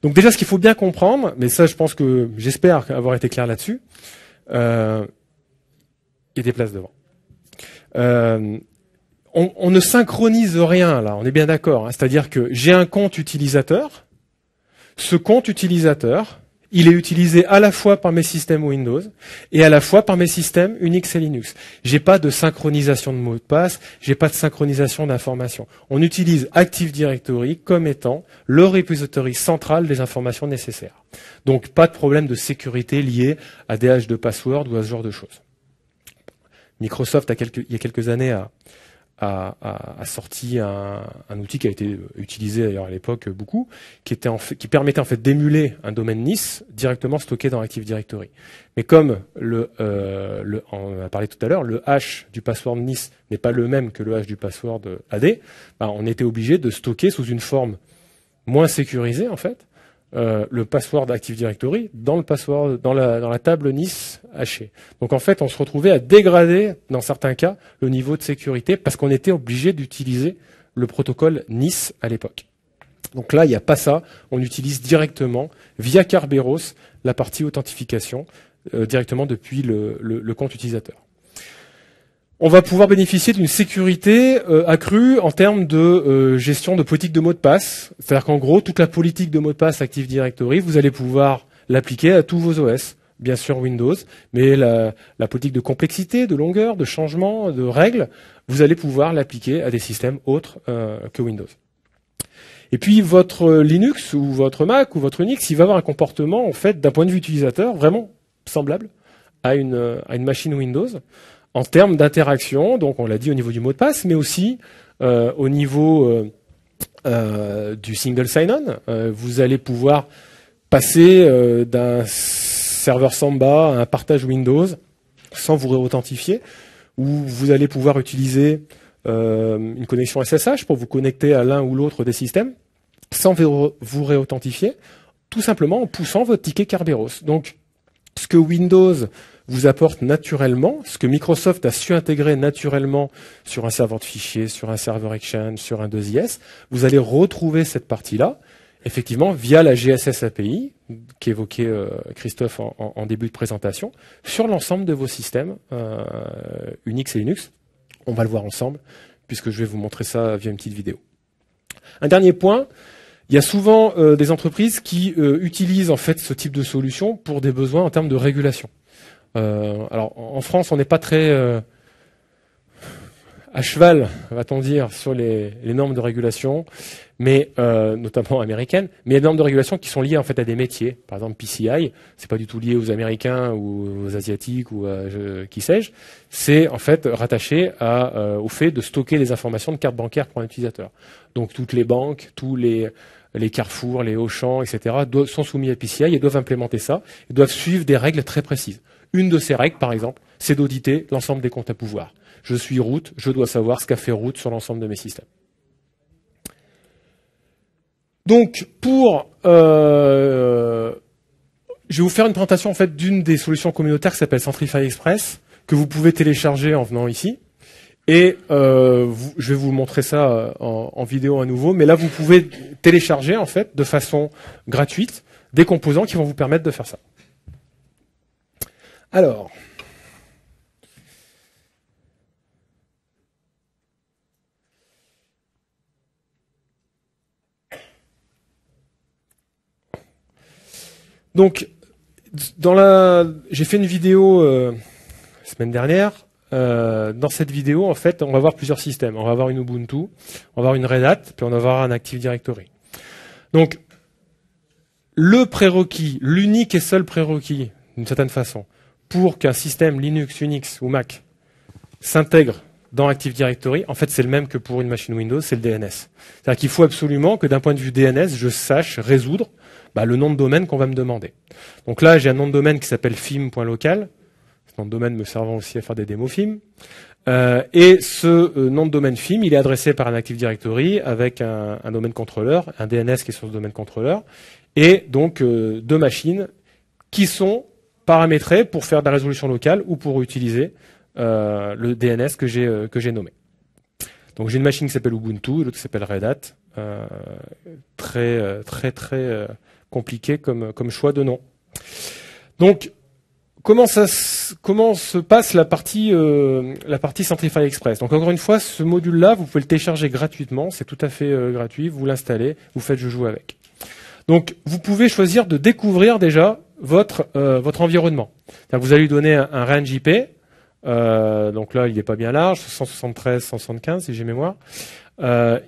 Donc déjà, ce qu'il faut bien comprendre, mais ça, je pense que j'espère avoir été clair là-dessus, euh, il y a des places devant. Euh, on, ne synchronise rien là, on est bien d'accord. Hein. C'est-à-dire que j'ai un compte utilisateur, ce compte utilisateur, il est utilisé à la fois par mes systèmes Windows et à la fois par mes systèmes Unix et Linux. J'ai pas de synchronisation de mots de passe, j'ai pas de synchronisation d'informations. On utilise Active Directory comme étant le repository central des informations nécessaires. Donc pas de problème de sécurité lié à DH de password ou à ce genre de choses. Microsoft, a quelques, il y a quelques années, a, a, sorti un, outil qui a été utilisé d'ailleurs à l'époque beaucoup, qui, permettait en fait d'émuler un domaine NIS directement stocké dans Active Directory. Mais comme le, euh, on a parlé tout à l'heure, le hash du password NIS n'est pas le même que le hash du password euh, AD, bah, on était obligé de stocker sous une forme moins sécurisée en fait, euh, le password Active Directory dans le password dans la, dans la table NIS haché Donc en fait, on se retrouvait à dégrader dans certains cas le niveau de sécurité parce qu'on était obligé d'utiliser le protocole NIS à l'époque. Donc là, il n'y a pas ça. On utilise directement via Carberos, la partie authentification euh, directement depuis le, le compte utilisateur on va pouvoir bénéficier d'une sécurité euh, accrue en termes de euh, gestion de politique de mots de passe. C'est-à-dire qu'en gros, toute la politique de mot de passe Active Directory, vous allez pouvoir l'appliquer à tous vos OS. Bien sûr Windows, mais la, politique de complexité, de longueur, de changement, de règles, vous allez pouvoir l'appliquer à des systèmes autres euh, que Windows. Et puis votre Linux ou votre Mac ou votre Unix, il va avoir un comportement en fait d'un point de vue utilisateur vraiment semblable à une machine Windows en termes d'interaction, donc on l'a dit au niveau du mot de passe, mais aussi euh, au niveau euh, euh, du single sign-on. vous allez pouvoir passer d'un serveur Samba à un partage Windows sans vous réauthentifier, ou vous allez pouvoir utiliser une connexion SSH pour vous connecter à l'un ou l'autre des systèmes sans vous réauthentifier, tout simplement en poussant votre ticket Kerberos. Donc, ce que Windows vous apporte naturellement, ce que Microsoft a su intégrer naturellement sur un serveur de fichiers, sur un serveur Exchange, sur un 2IS, vous allez retrouver cette partie-là, effectivement, via la GSS API, qu'évoquait euh, Christophe en, début de présentation, sur l'ensemble de vos systèmes euh, Unix et Linux. On va le voir ensemble, puisque je vais vous montrer ça via une petite vidéo. Un dernier point, il y a souvent euh, des entreprises qui utilisent en fait ce type de solution pour des besoins en termes de régulation. Euh, alors en France, on n'est pas très euh, à cheval, va-t-on dire, sur les, normes de régulation, mais euh, notamment américaines, mais les normes de régulation qui sont liées en fait à des métiers. Par exemple, PCI, c'est pas du tout lié aux Américains ou aux Asiatiques ou à qui sais-je. C'est en fait rattaché à, au fait de stocker des informations de carte bancaire pour un utilisateur. Donc toutes les banques, tous les les carrefours, les Auchan, etc., sont soumis à PCI et doivent implémenter ça, et doivent suivre des règles très précises. Une de ces règles, par exemple, c'est d'auditer l'ensemble des comptes à pouvoir. Je suis route, je dois savoir ce qu'a fait route sur l'ensemble de mes systèmes. Donc, pour, euh, je vais vous faire une présentation en fait d'une des solutions communautaires qui s'appelle Centrify Express que vous pouvez télécharger en venant ici. Et euh, je vais vous montrer ça euh, en, en, vidéo à nouveau, mais là vous pouvez télécharger en fait de façon gratuite des composants qui vont vous permettre de faire ça. Alors. Donc, dans la, j'ai fait une vidéo euh, la semaine dernière. Euh, dans cette vidéo, en fait, on va voir plusieurs systèmes. On va voir une Ubuntu, on va voir une Red Hat, puis on va avoir un Active Directory. Donc, le prérequis, l'unique et seul prérequis, d'une certaine façon, pour qu'un système Linux, Unix ou Mac s'intègre dans Active Directory, en fait, c'est le même que pour une machine Windows, c'est le DNS. C'est-à-dire qu'il faut absolument que d'un point de vue DNS, je sache résoudre bah, le nom de domaine qu'on va me demander. Donc là, j'ai un nom de domaine qui s'appelle film.local, ce nom de domaine me servant aussi à faire des démos FIM. Euh, et ce euh, nom de domaine film il est adressé par un Active Directory avec un, domaine contrôleur, un DNS qui est sur ce domaine contrôleur, et donc euh, deux machines qui sont paramétrer pour faire de la résolution locale ou pour utiliser euh, le DNS que j'ai euh, que j'ai nommé. Donc j'ai une machine qui s'appelle Ubuntu l'autre qui s'appelle Red Hat. Euh, très très très compliqué comme comme choix de nom. Donc comment ça comment se passe la partie la partie Centrify Express. Donc encore une fois, ce module là, vous pouvez le télécharger gratuitement, c'est tout à fait gratuit. Vous l'installez, vous faites je joue avec. Donc vous pouvez choisir de découvrir déjà votre, euh, votre environnement. Vous allez lui donner un, range IP. Euh, donc là, il n'est pas bien large, 173, 175, si j'ai mémoire. Euh,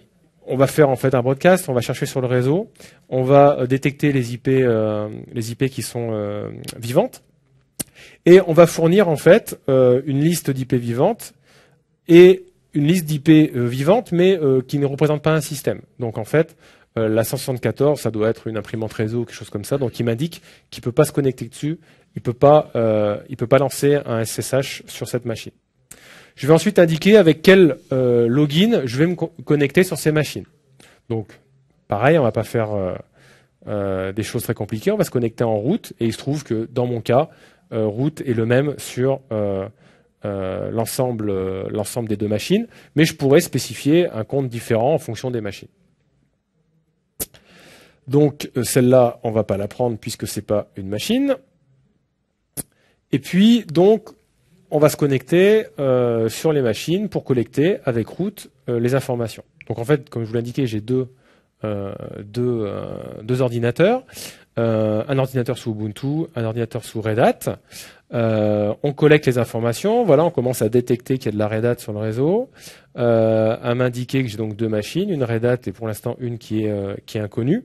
on va faire en fait un broadcast, on va chercher sur le réseau, on va détecter les IP, les IP qui sont vivantes, et on va fournir en fait une liste d'IP vivantes et une liste d'IP vivantes, mais qui ne représente pas un système. Donc en fait, euh, la 174, ça doit être une imprimante réseau, quelque chose comme ça. Donc il m'indique qu'il ne peut pas se connecter dessus, il ne peut, pas, euh, peut pas lancer un SSH sur cette machine. Je vais ensuite indiquer avec quel euh, login je vais me connecter sur ces machines. Donc pareil, on ne va pas faire des choses très compliquées, on va se connecter en route, et il se trouve que dans mon cas, route est le même sur... l'ensemble des deux machines, mais je pourrais spécifier un compte différent en fonction des machines. Donc euh, celle-là, on va pas la prendre puisque c'est pas une machine. Et puis, donc, on va se connecter euh, sur les machines pour collecter avec route euh, les informations. Donc en fait, comme je vous l'indiquais, j'ai deux, deux, deux, ordinateurs. un ordinateur sous Ubuntu, un ordinateur sous Red Hat. on collecte les informations. Voilà, on commence à détecter qu'il y a de la Red Hat sur le réseau. à m'indiquer que j'ai donc deux machines, une Red Hat et pour l'instant une qui est, qui est inconnue.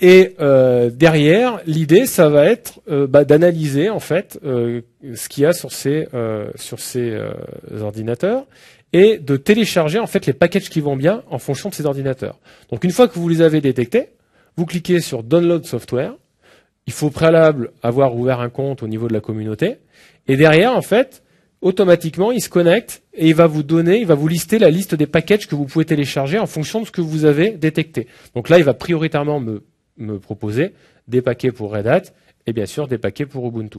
Et euh, derrière, l'idée, ça va être euh, bah, d'analyser en fait euh, ce qu'il y a sur ces sur ces ordinateurs et de télécharger en fait les packages qui vont bien en fonction de ces ordinateurs. Donc une fois que vous les avez détectés, vous cliquez sur Download Software. Il faut au préalable avoir ouvert un compte au niveau de la communauté. Et derrière, en fait, automatiquement, il se connecte et il va vous donner, il va vous lister la liste des packages que vous pouvez télécharger en fonction de ce que vous avez détecté. Donc là, il va prioritairement me, me proposer des paquets pour Red Hat et bien sûr des paquets pour Ubuntu.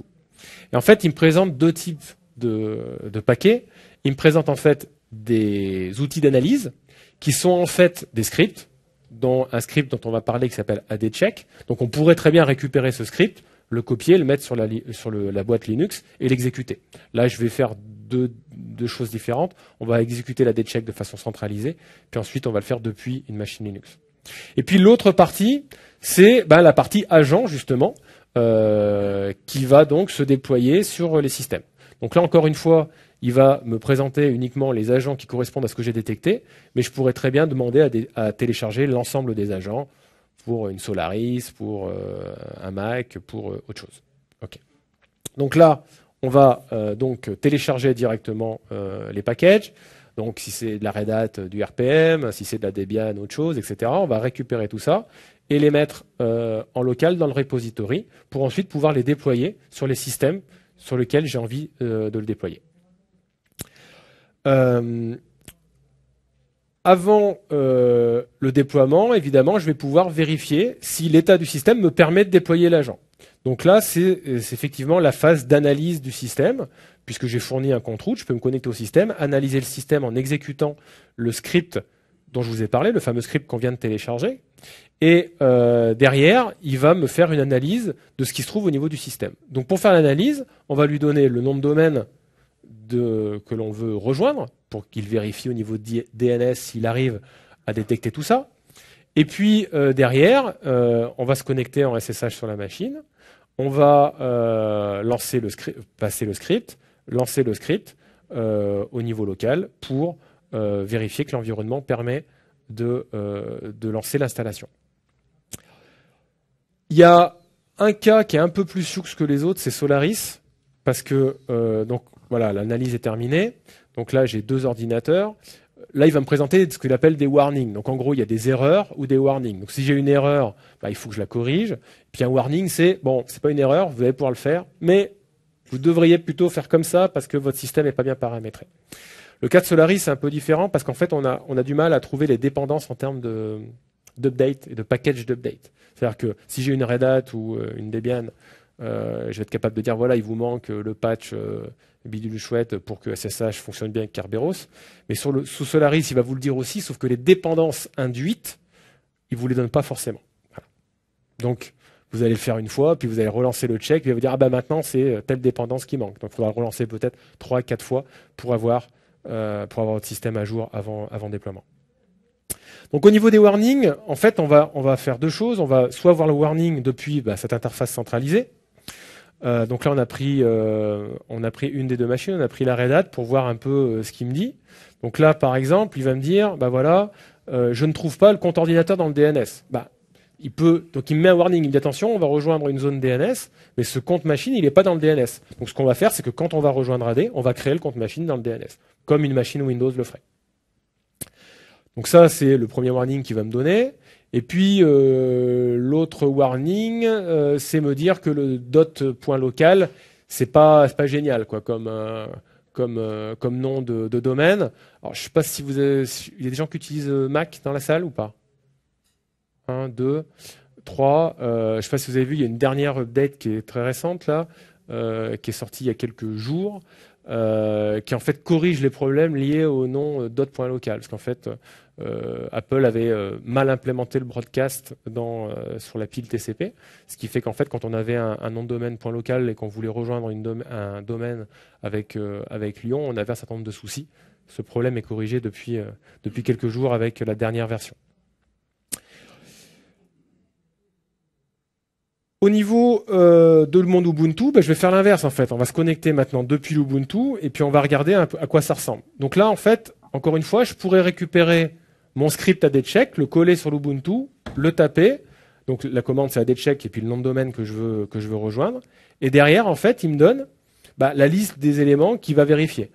Et en fait, il me présente deux types de, de paquets. Il me présente en fait des outils d'analyse qui sont en fait des scripts, dont un script dont on va parler qui s'appelle ADCheck. Donc on pourrait très bien récupérer ce script, le copier, le mettre sur la, boîte Linux et l'exécuter. Là, je vais faire deux, choses différentes. On va exécuter la date check de façon centralisée, puis ensuite on va le faire depuis une machine Linux. Et puis l'autre partie, c'est ben, la partie agent justement, euh, qui va donc se déployer sur les systèmes. Donc là encore une fois, il va me présenter uniquement les agents qui correspondent à ce que j'ai détecté, mais je pourrais très bien demander à télécharger l'ensemble des agents, pour une Solaris, pour euh, un Mac, pour euh, autre chose. Ok. Donc là, on va euh, donc télécharger directement les packages. Donc si c'est de la Red Hat, du RPM, si c'est de la Debian, autre chose, etc. On va récupérer tout ça et les mettre en local dans le repository pour ensuite pouvoir les déployer sur les systèmes sur lesquels j'ai envie de le déployer avant euh, le déploiement, évidemment, je vais pouvoir vérifier si l'état du système me permet de déployer l'agent. Donc là, euh, c'est effectivement la phase d'analyse du système, puisque j'ai fourni un compte route, je peux me connecter au système, analyser le système en exécutant le script dont je vous ai parlé, le fameux script qu'on vient de télécharger, et euh, derrière, il va me faire une analyse de ce qui se trouve au niveau du système. Donc pour faire l'analyse, on va lui donner le nombre de domaines que l'on veut rejoindre, pour qu'il vérifie au niveau DNS s'il arrive à détecter tout ça. Et puis euh, derrière, euh, on va se connecter en SSH sur la machine, on va euh, lancer le script, passer le script, lancer le script au niveau local pour vérifier que l'environnement permet de, de lancer l'installation. Il y a un cas qui est un peu plus souple que les autres, c'est Solaris, parce que donc voilà, l'analyse est terminée. Donc là, j'ai deux ordinateurs. Là, il va me présenter ce qu'il appelle des warnings. Donc en gros, il y a des erreurs ou des warnings. Donc si j'ai une erreur, bah, il faut que je la corrige. Puis un warning, c'est bon, c'est pas une erreur, vous allez pouvoir le faire, mais vous devriez plutôt faire comme ça parce que votre système n'est pas bien paramétré. Le cas de Solaris, c'est un peu différent parce qu'en fait, on a, du mal à trouver les dépendances en termes de, d'update et de package d'update. C'est-à-dire que si j'ai une Red Hat ou euh, une Debian, euh, je vais être capable de dire voilà, il vous manque euh, le patch bidule chouette pour que SSH fonctionne bien avec Kerberos. Mais sous Solaris, il va vous le dire aussi, sauf que les dépendances induites, il ne vous les donne pas forcément. Donc, vous allez le faire une fois, puis vous allez relancer le check, puis il va vous dire, ah bah maintenant, c'est euh, telle dépendance qui manque. Donc, il faudra relancer peut-être 3 4 fois euh, pour avoir, votre système à jour avant, avant déploiement. Donc au niveau des warnings, en fait, on va, faire deux choses. On va soit voir le warning depuis bah, cette interface centralisée, euh, donc là, euh, on a pris, une des deux machines, on a pris la Red Hat pour voir un peu euh, ce qu'il me dit. Donc là, par exemple, il va me dire, bah voilà, je ne trouve pas le compte ordinateur dans le DNS. Bah, il peut, donc il me met un warning, il me dit attention, on va rejoindre une zone DNS, mais ce compte machine, il n'est pas dans le DNS. Donc ce qu'on va faire, c'est que quand on va rejoindre AD, on va créer le compte machine dans le DNS, comme une machine Windows le ferait. Donc ça, c'est le premier warning qu'il va me donner. Et puis euh, l'autre warning, euh, c'est me dire que le dot point local, c'est pas pas génial quoi comme euh, comme comme nom de, domaine. Alors je sais pas si vous il y a des gens qui utilisent Mac dans la salle ou pas. 1 2 3 je sais pas si vous avez vu, il y a une dernière update qui est très récente là, qui est sortie il y a quelques jours. qui en fait corrige les problèmes liés au nom dot.local. Parce qu'en fait, euh, Apple avait euh, mal implémenté le broadcast euh, sur la pile TCP, ce qui fait qu'en fait, quand on avait un, nom de domaine point local et qu'on voulait rejoindre un domaine avec, Lyon, on avait un certain nombre de soucis. Ce problème est corrigé depuis, depuis quelques jours avec la dernière version. Au niveau de le monde Ubuntu, ben, je vais faire l'inverse en fait. On va se connecter maintenant depuis l'Ubuntu et puis on va regarder à quoi ça ressemble. Donc là, en fait, encore une fois, je pourrais récupérer mon script checks, le coller sur l'Ubuntu, le taper. Donc la commande c'est à checks et puis le nom de domaine que je veux, que je veux rejoindre. Et derrière, en fait, il me donne bah, la liste des éléments qu'il va vérifier.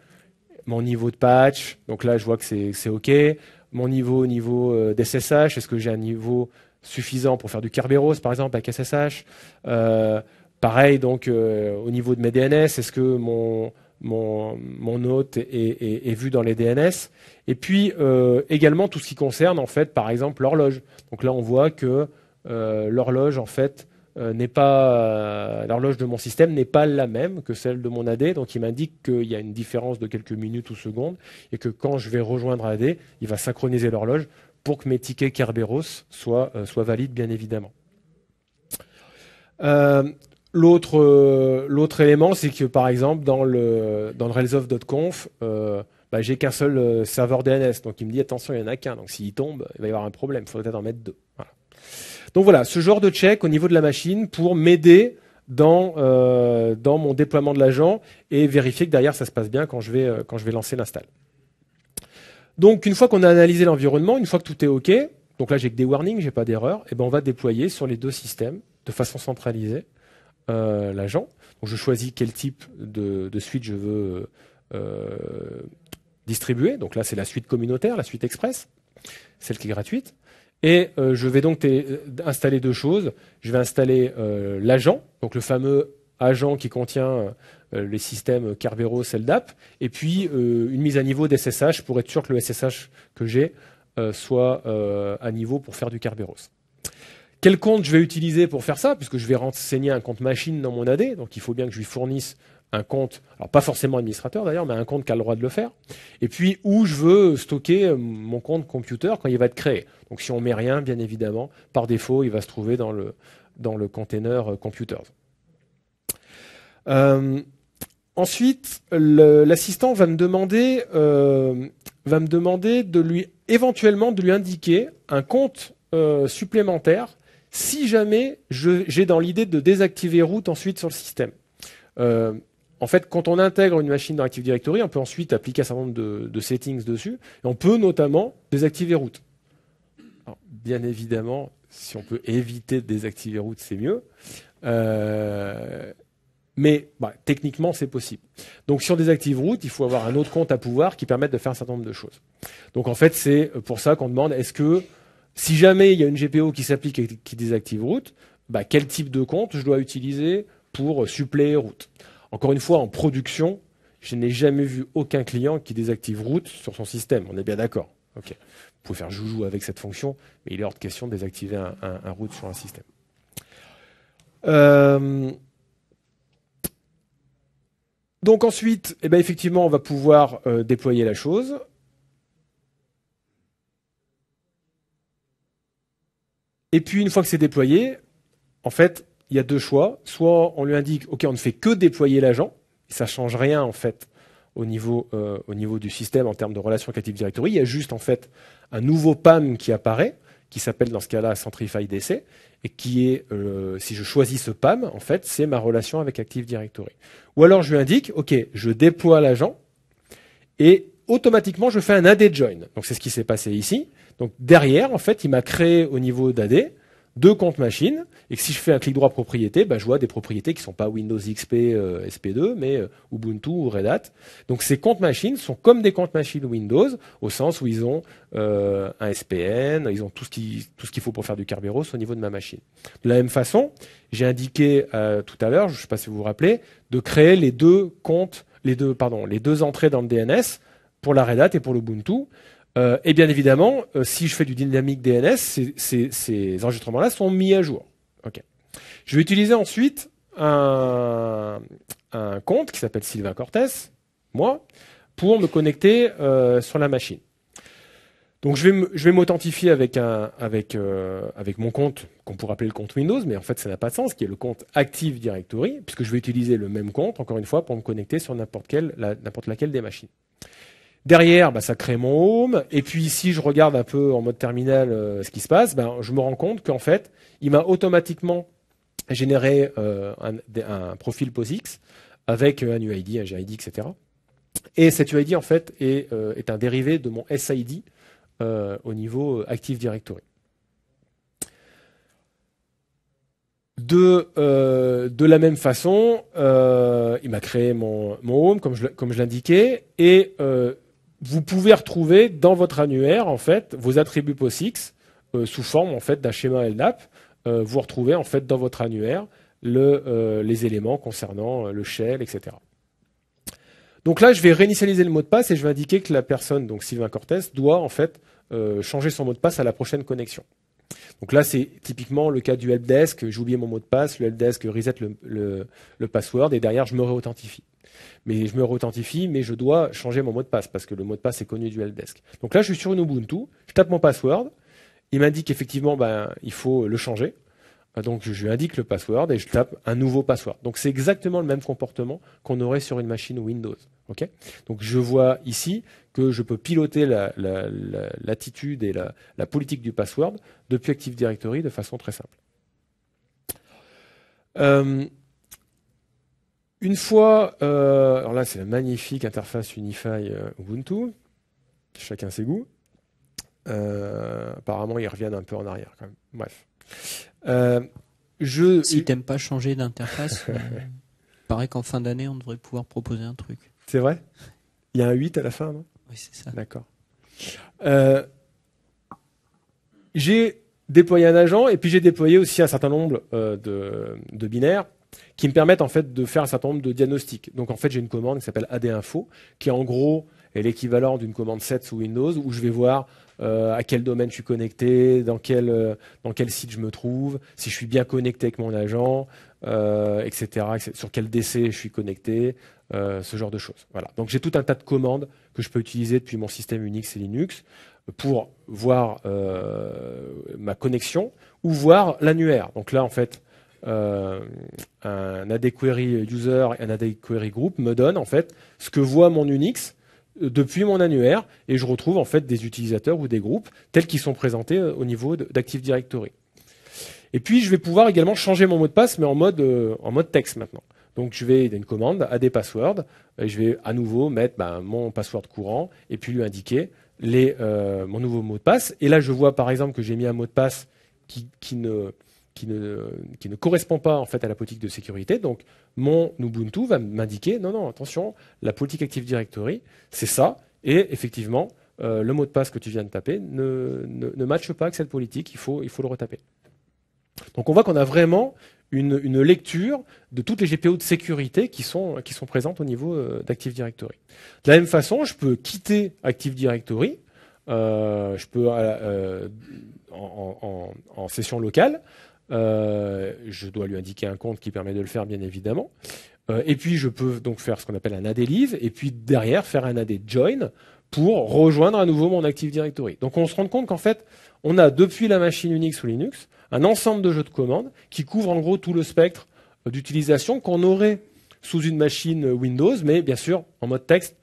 Mon niveau de patch, donc là je vois que c'est OK. Mon niveau au niveau euh, d'SSH. est-ce que j'ai un niveau suffisant pour faire du Kerberos par exemple avec SSH euh, Pareil donc euh, au niveau de mes DNS, est-ce que mon, mon, hôte est, vu dans les DNS. Et puis euh, également tout ce qui concerne en fait par exemple l'horloge. Donc là on voit que euh, l'horloge en fait euh, n'est pas l'horloge de mon système n'est pas la même que celle de mon AD. Donc il m'indique qu'il y a une différence de quelques minutes ou secondes et que quand je vais rejoindre AD, il va synchroniser l'horloge pour que mes tickets Kerberos soient, soient valides bien évidemment. Euh, l'autre élément, c'est que par exemple dans le dans le Railsoft.conf, euh, bah, j'ai qu'un seul euh, serveur DNS, donc il me dit attention, il n'y en a qu'un, donc s'il tombe, il va y avoir un problème, il faudrait peut-être en mettre deux. Donc voilà, ce genre de check au niveau de la machine pour m'aider dans dans mon déploiement de l'agent et vérifier que derrière ça se passe bien quand je vais quand je vais lancer l'install. Donc une fois qu'on a analysé l'environnement, une fois que tout est ok, donc là j'ai que des warnings, j'ai pas d'erreur, et eh ben on va déployer sur les deux systèmes de façon centralisée euh, l'agent. Donc je choisis quel type de, suite je veux euh, distribuer. Donc là, c'est la suite communautaire, la suite express, celle qui est gratuite. Et euh, je vais donc installer deux choses. Je vais installer l'agent, donc le fameux agent qui contient les systèmes celle LDAP, et puis une mise à niveau d'SSH pour être sûr que le SSH que j'ai soit à niveau pour faire du Kerberos quel compte je vais utiliser pour faire ça, puisque je vais renseigner un compte machine dans mon AD, donc il faut bien que je lui fournisse un compte, alors pas forcément administrateur d'ailleurs, mais un compte qui a le droit de le faire, et puis où je veux stocker euh, mon compte computer quand il va être créé. Donc si on met rien, bien évidemment, par défaut, il va se trouver dans le, dans le container euh, computers. Euh, ensuite, l'assistant va me demander, va me demander de lui éventuellement de lui indiquer un compte supplémentaire si jamais j'ai dans l'idée de désactiver route ensuite sur le système. Euh, en fait, quand on intègre une machine dans Active Directory, on peut ensuite appliquer un certain nombre de, settings dessus. Et on peut notamment désactiver route. bien évidemment, si on peut éviter de désactiver route, c'est mieux. Euh, mais bah, techniquement, c'est possible. Donc, si on désactive route, il faut avoir un autre compte à pouvoir qui permette de faire un certain nombre de choses. Donc, en fait, c'est pour ça qu'on demande est-ce que si jamais il y a une GPO qui s'applique et qui désactive route, bah, quel type de compte je dois utiliser pour suppléer route Encore une fois, en production, je n'ai jamais vu aucun client qui désactive route sur son système. On est bien d'accord. Ok. Vous pouvez faire joujou avec cette fonction, mais il est hors de question de désactiver un, route sur un système. Euh, donc ensuite, eh ben, effectivement, on va pouvoir euh, déployer la chose. Et puis une fois que c'est déployé, en fait, il y a deux choix. Soit on lui indique, OK, on ne fait que déployer l'agent, Ça ne change rien en fait au niveau, euh, au niveau du système en termes de relation avec Active Directory. Il y a juste en fait un nouveau PAM qui apparaît, qui s'appelle dans ce cas-là Centrify DC, et qui est, euh, si je choisis ce PAM, en fait, c'est ma relation avec Active Directory. Ou alors je lui indique, OK, je déploie l'agent, et automatiquement je fais un AD join. Donc c'est ce qui s'est passé ici. Donc derrière, en fait, il m'a créé au niveau d'AD deux comptes machines et si je fais un clic droit propriété, bah, je vois des propriétés qui ne sont pas Windows XP, euh, SP2, mais euh, Ubuntu ou Red Hat. Donc ces comptes machines sont comme des comptes machines Windows au sens où ils ont euh, un SPN, ils ont tout ce qu'il faut pour faire du Kerberos au niveau de ma machine. De la même façon, j'ai indiqué tout à l'heure, je ne sais pas si vous vous rappelez, de créer les deux comptes, les deux les deux entrées dans le DNS pour la Red Hat et pour l'Ubuntu. Euh, et bien évidemment, euh, si je fais du dynamique DNS, ces, enregistrements-là sont mis à jour. Ok. Je vais utiliser ensuite un, compte qui s'appelle Sylvain Cortès, moi, pour me connecter euh, sur la machine. Donc je vais m'authentifier avec, avec mon compte qu'on pourrait appeler le compte Windows, mais en fait ça n'a pas de sens, qui est le compte Active Directory, puisque je vais utiliser le même compte, encore une fois, pour me connecter sur n'importe laquelle des machines. Derrière, bah, ça crée mon home. Et puis si je regarde un peu en mode terminal euh, ce qui se passe, ben, je me rends compte qu'en fait, il m'a automatiquement généré euh, un, profil POSIX avec euh, un UID, un GID, etc. Et cet UID, en fait, est, un dérivé de mon SID au niveau Active Directory. De, de la même façon, il m'a créé mon, home, comme je, comme je l'indiquais, et vous pouvez retrouver dans votre annuaire en fait vos attributs POSIX euh, sous forme en fait d'un schéma LNAP. Euh, vous retrouvez en fait dans votre annuaire le, euh, les éléments concernant le shell, etc. Donc là, je vais réinitialiser le mot de passe et je vais indiquer que la personne, donc Sylvain Cortez, doit en fait changer son mot de passe à la prochaine connexion. Donc là, c'est typiquement le cas du helpdesk. J'ai oublié mon mot de passe, le helpdesk reset le password et derrière, je me réauthentifie. Mais je me retentifie, mais je dois changer mon mot de passe parce que le mot de passe est connu du helpdesk. Donc là, je suis sur une Ubuntu, je tape mon password, il m'indique effectivement, ben, il faut le changer. Donc je lui indique le password et je tape un nouveau password. Donc c'est exactement le même comportement qu'on aurait sur une machine Windows. Donc je vois ici que je peux piloter l'attitude et la, politique du password depuis Active Directory de façon très simple. Euh, une fois, euh, alors là c'est la magnifique interface Unify euh, Ubuntu, chacun ses goûts. Euh, apparemment ils reviennent un peu en arrière quand même. Bref. je... Si pas changer d'interface, (laughs) il paraît qu'en fin d'année on devrait pouvoir proposer un truc. C'est vrai Il y a un 8 à la fin, non Oui, c'est ça. D'accord. j'ai déployé un agent et puis j'ai déployé aussi un certain nombre de binaires qui me permettent en fait de faire un certain nombre de diagnostics. Donc en fait, j'ai une commande qui s'appelle ADINFO qui en gros est l'équivalent d'une commande set sous Windows, où je vais voir euh, à quel domaine je suis connecté, dans quel, euh, dans quel site je me trouve, si je suis bien connecté avec mon agent, euh, etc., sur quel DC je suis connecté, ce genre de choses. Voilà. Donc j'ai tout un tas de commandes que je peux utiliser depuis mon système Unix et Linux pour voir ma connexion ou voir l'annuaire. Donc là, en fait, euh, un ad user et un AD-Query group me donne en fait ce que voit mon Unix depuis mon annuaire et je retrouve en fait des utilisateurs ou des groupes tels qu'ils sont présentés euh, au niveau d'Active Directory. Et puis je vais pouvoir également changer mon mot de passe mais en mode euh, en mode texte maintenant. Donc je vais une commande adpassword et je vais à nouveau mettre ben, mon password courant et puis lui indiquer les, mon nouveau mot de passe. Et là je vois par exemple que j'ai mis un mot de passe qui ne qui ne, correspond pas en fait à la politique de sécurité. Donc mon Ubuntu va m'indiquer non non attention la politique Active Directory c'est ça et effectivement euh, le mot de passe que tu viens de taper ne, ne, matche pas avec cette politique il faut il faut le retaper. Donc on voit qu'on a vraiment une, lecture de toutes les GPO de sécurité qui sont qui sont présentes au niveau euh, d'Active Directory. De la même façon je peux quitter Active Directory euh, je peux en, session locale euh, je dois lui indiquer un compte qui permet de le faire, bien évidemment. Euh, et puis, je peux donc faire ce qu'on appelle un AD leave, et puis derrière, faire un AD join pour rejoindre à nouveau mon Active Directory. Donc, on se rend compte qu'en fait, on a depuis la machine Unix ou Linux un ensemble de jeux de commandes qui couvrent en gros tout le spectre euh, d'utilisation qu'on aurait sous une machine Windows, mais bien sûr en mode texte,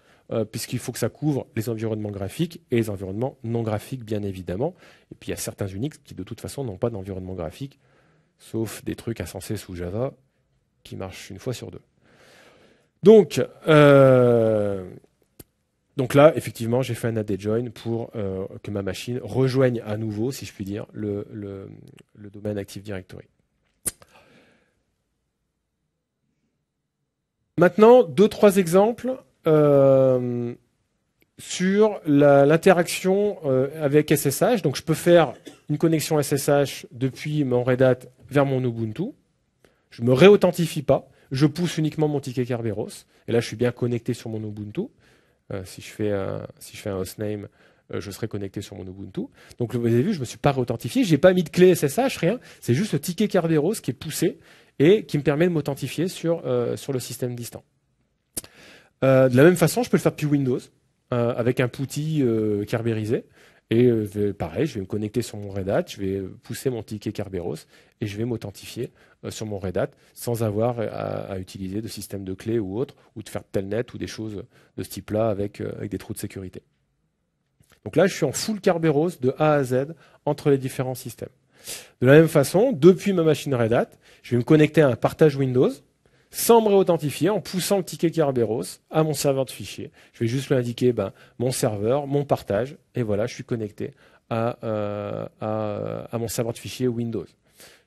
puisqu'il faut que ça couvre les environnements graphiques et les environnements non graphiques, bien évidemment. Et puis il y a certains Unix qui de toute façon n'ont pas d'environnement graphique, sauf des trucs insensés sous Java qui marchent une fois sur deux. Donc, euh, donc là, effectivement, j'ai fait un add join pour euh, que ma machine rejoigne à nouveau, si je puis dire, le, domaine Active Directory. Maintenant, deux, trois exemples. Euh, sur l'interaction euh, avec SSH. Donc je peux faire une connexion SSH depuis mon Red Hat vers mon Ubuntu. Je ne me réauthentifie pas. Je pousse uniquement mon ticket Kerberos. Et là, je suis bien connecté sur mon Ubuntu. Euh, si, je fais un, si je hostname, euh, je serai connecté sur mon Ubuntu. Donc vous avez vu, je ne me suis pas réauthentifié. Je n'ai pas mis de clé SSH, rien. C'est juste le ticket Kerberos qui est poussé et qui me permet de m'authentifier sur, sur le système distant. de la même façon, je peux le faire depuis Windows. Euh, avec un Pouti euh, carbérisé. Et euh, pareil, je vais me connecter sur mon Red Hat, je vais pousser mon ticket Carberos et je vais m'authentifier sur mon Red Hat sans avoir à, utiliser de système de clé ou autre, ou de faire de telnet ou des choses de ce type-là avec, avec, des trous de sécurité. Donc là, je suis en full Carberos de A à Z entre les différents systèmes. De la même façon, depuis ma machine Red Hat, je vais me connecter à un partage Windows sans me réauthentifier, en poussant le ticket Kerberos à mon serveur de fichier. Je vais juste lui indiquer ben, mon serveur, mon partage, et voilà, je suis connecté euh, à, mon serveur de fichier Windows.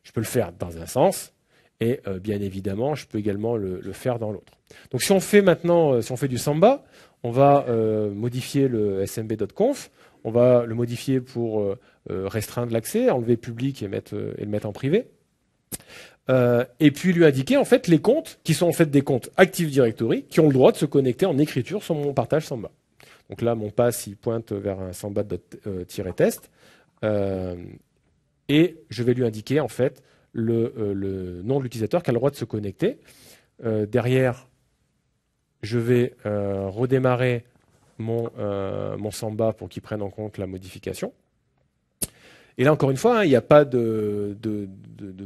Je peux le faire dans un sens, et euh, bien évidemment, je peux également le, faire dans l'autre. Donc si on fait maintenant, euh, si on fait du Samba, on va modifier le smb.conf, on va le modifier pour restreindre l'accès, enlever public et, et le mettre en privé. Euh, et puis lui indiquer en fait les comptes qui sont en fait des comptes Active Directory qui ont le droit de se connecter en écriture sur mon partage Samba. Donc là, mon pass il pointe vers un samba.test euh, euh, et je vais lui indiquer en fait euh, le, nom de l'utilisateur qui a le droit de se connecter. derrière, je vais redémarrer mon, mon Samba pour qu'il prenne en compte la modification. Et là, encore une fois, hein, il n'y a pas de,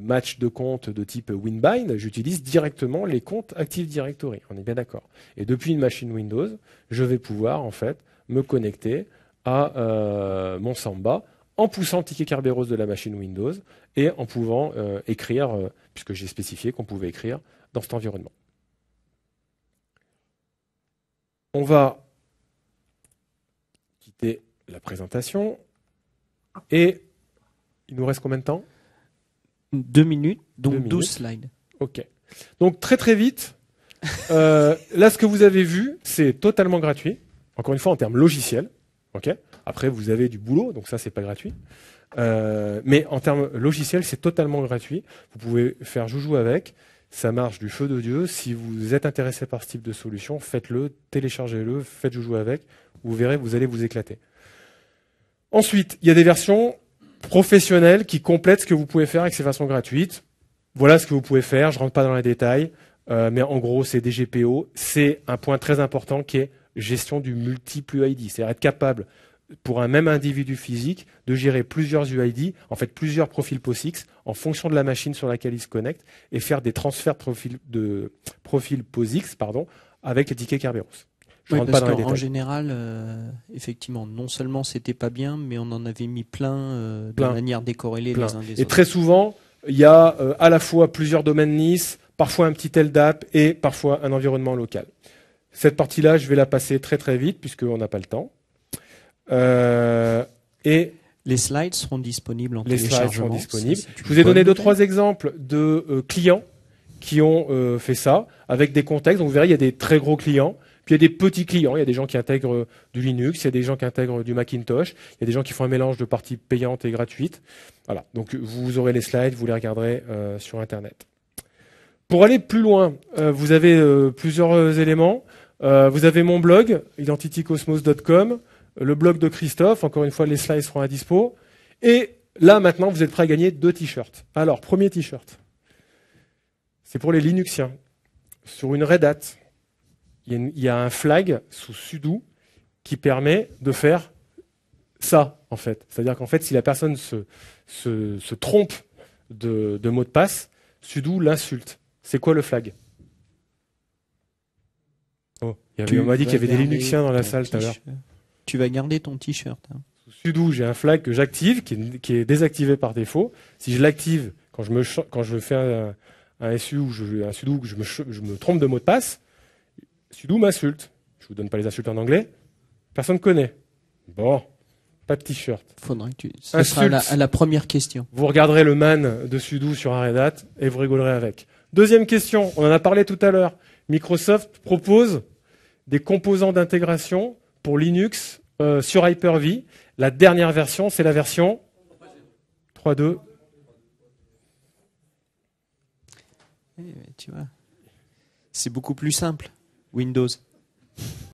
match de compte de type WinBind. J'utilise directement les comptes Active Directory. On est bien d'accord. Et depuis une machine Windows, je vais pouvoir, en fait, me connecter à euh, mon Samba en poussant le ticket Kerberos de la machine Windows et en pouvant euh, écrire, euh, puisque j'ai spécifié qu'on pouvait écrire dans cet environnement. On va quitter la présentation et il nous reste combien de temps Deux minutes, donc 12 slides. Ok. Donc très très vite, euh, là ce que vous avez vu, c'est totalement gratuit. Encore une fois, en termes logiciels. ok Après, vous avez du boulot, donc ça, c'est pas gratuit. Euh, mais en termes logiciels, c'est totalement gratuit. Vous pouvez faire joujou avec. Ça marche du feu de Dieu. Si vous êtes intéressé par ce type de solution, faites-le, téléchargez-le, faites joujou avec. Vous verrez, vous allez vous éclater. Ensuite, il y a des versions professionnels qui complète ce que vous pouvez faire avec ces façons gratuites. Voilà ce que vous pouvez faire, je rentre pas dans les détails, euh, mais en gros, c'est DGPO, c'est un point très important qui est gestion du multiple UID, c'est-à-dire être capable pour un même individu physique de gérer plusieurs UID, en fait plusieurs profils POSIX en fonction de la machine sur laquelle il se connecte et faire des transferts de profils, de profils POSIX pardon, avec les tickets Kerberos. En général, euh, effectivement, non seulement c'était pas bien, mais on en avait mis plein, euh, de manière décorrélée les uns des et autres. Et très souvent, il y a euh, à la fois plusieurs domaines Nice, parfois un petit LDAP et parfois un environnement local. Cette partie-là, je vais la passer très très vite puisqu'on n'a pas le temps. et les slides seront disponibles en les slides seront disponibles. je vous ai donné deux trois exemples de clients qui ont fait ça avec des contextes. Donc vous verrez, il y a des très gros clients puis il y a des petits clients, il y a des gens qui intègrent euh, du Linux, il y a des gens qui intègrent du Macintosh, il y a des gens qui font un mélange de parties payantes et gratuites. Voilà, donc vous aurez les slides, vous les regarderez euh, sur Internet. Pour aller plus loin, euh, vous avez plusieurs éléments. vous avez mon blog, identitycosmos.com, le blog de Christophe, encore une fois les slides seront à dispo. Et là maintenant, vous êtes prêt à gagner deux t-shirts. Alors, premier t-shirt, c'est pour les Linuxiens, sur une Red Hat il y, a un flag sous sudo qui permet de faire ça, en fait. C'est-à-dire qu'en fait, si la personne se, trompe de, mot de passe, sudo l'insulte. C'est quoi le flag oh, on m'a dit qu'il y avait des Linuxiens dans la salle tout à l'heure. Tu vas garder ton t-shirt. Hein. Sous sudo, j'ai un flag que j'active, qui est, désactivé par défaut. Si je l'active quand je, me, quand je fais un, un SU ou je, un sudo, que je me, je me trompe de mot de passe, Sudou m'insulte. Je vous donne pas les insultes en anglais. Personne ne connaît. Bon, pas de t-shirt. Faudrait sera la, première question. Vous regarderez le man de Sudou sur Arredat et vous rigolerez avec. Deuxième question, on en a parlé tout à l'heure. Microsoft propose des composants d'intégration pour Linux euh, sur Hyper-V. La dernière version, c'est la version 3.2. Eh, c'est beaucoup plus simple. Windows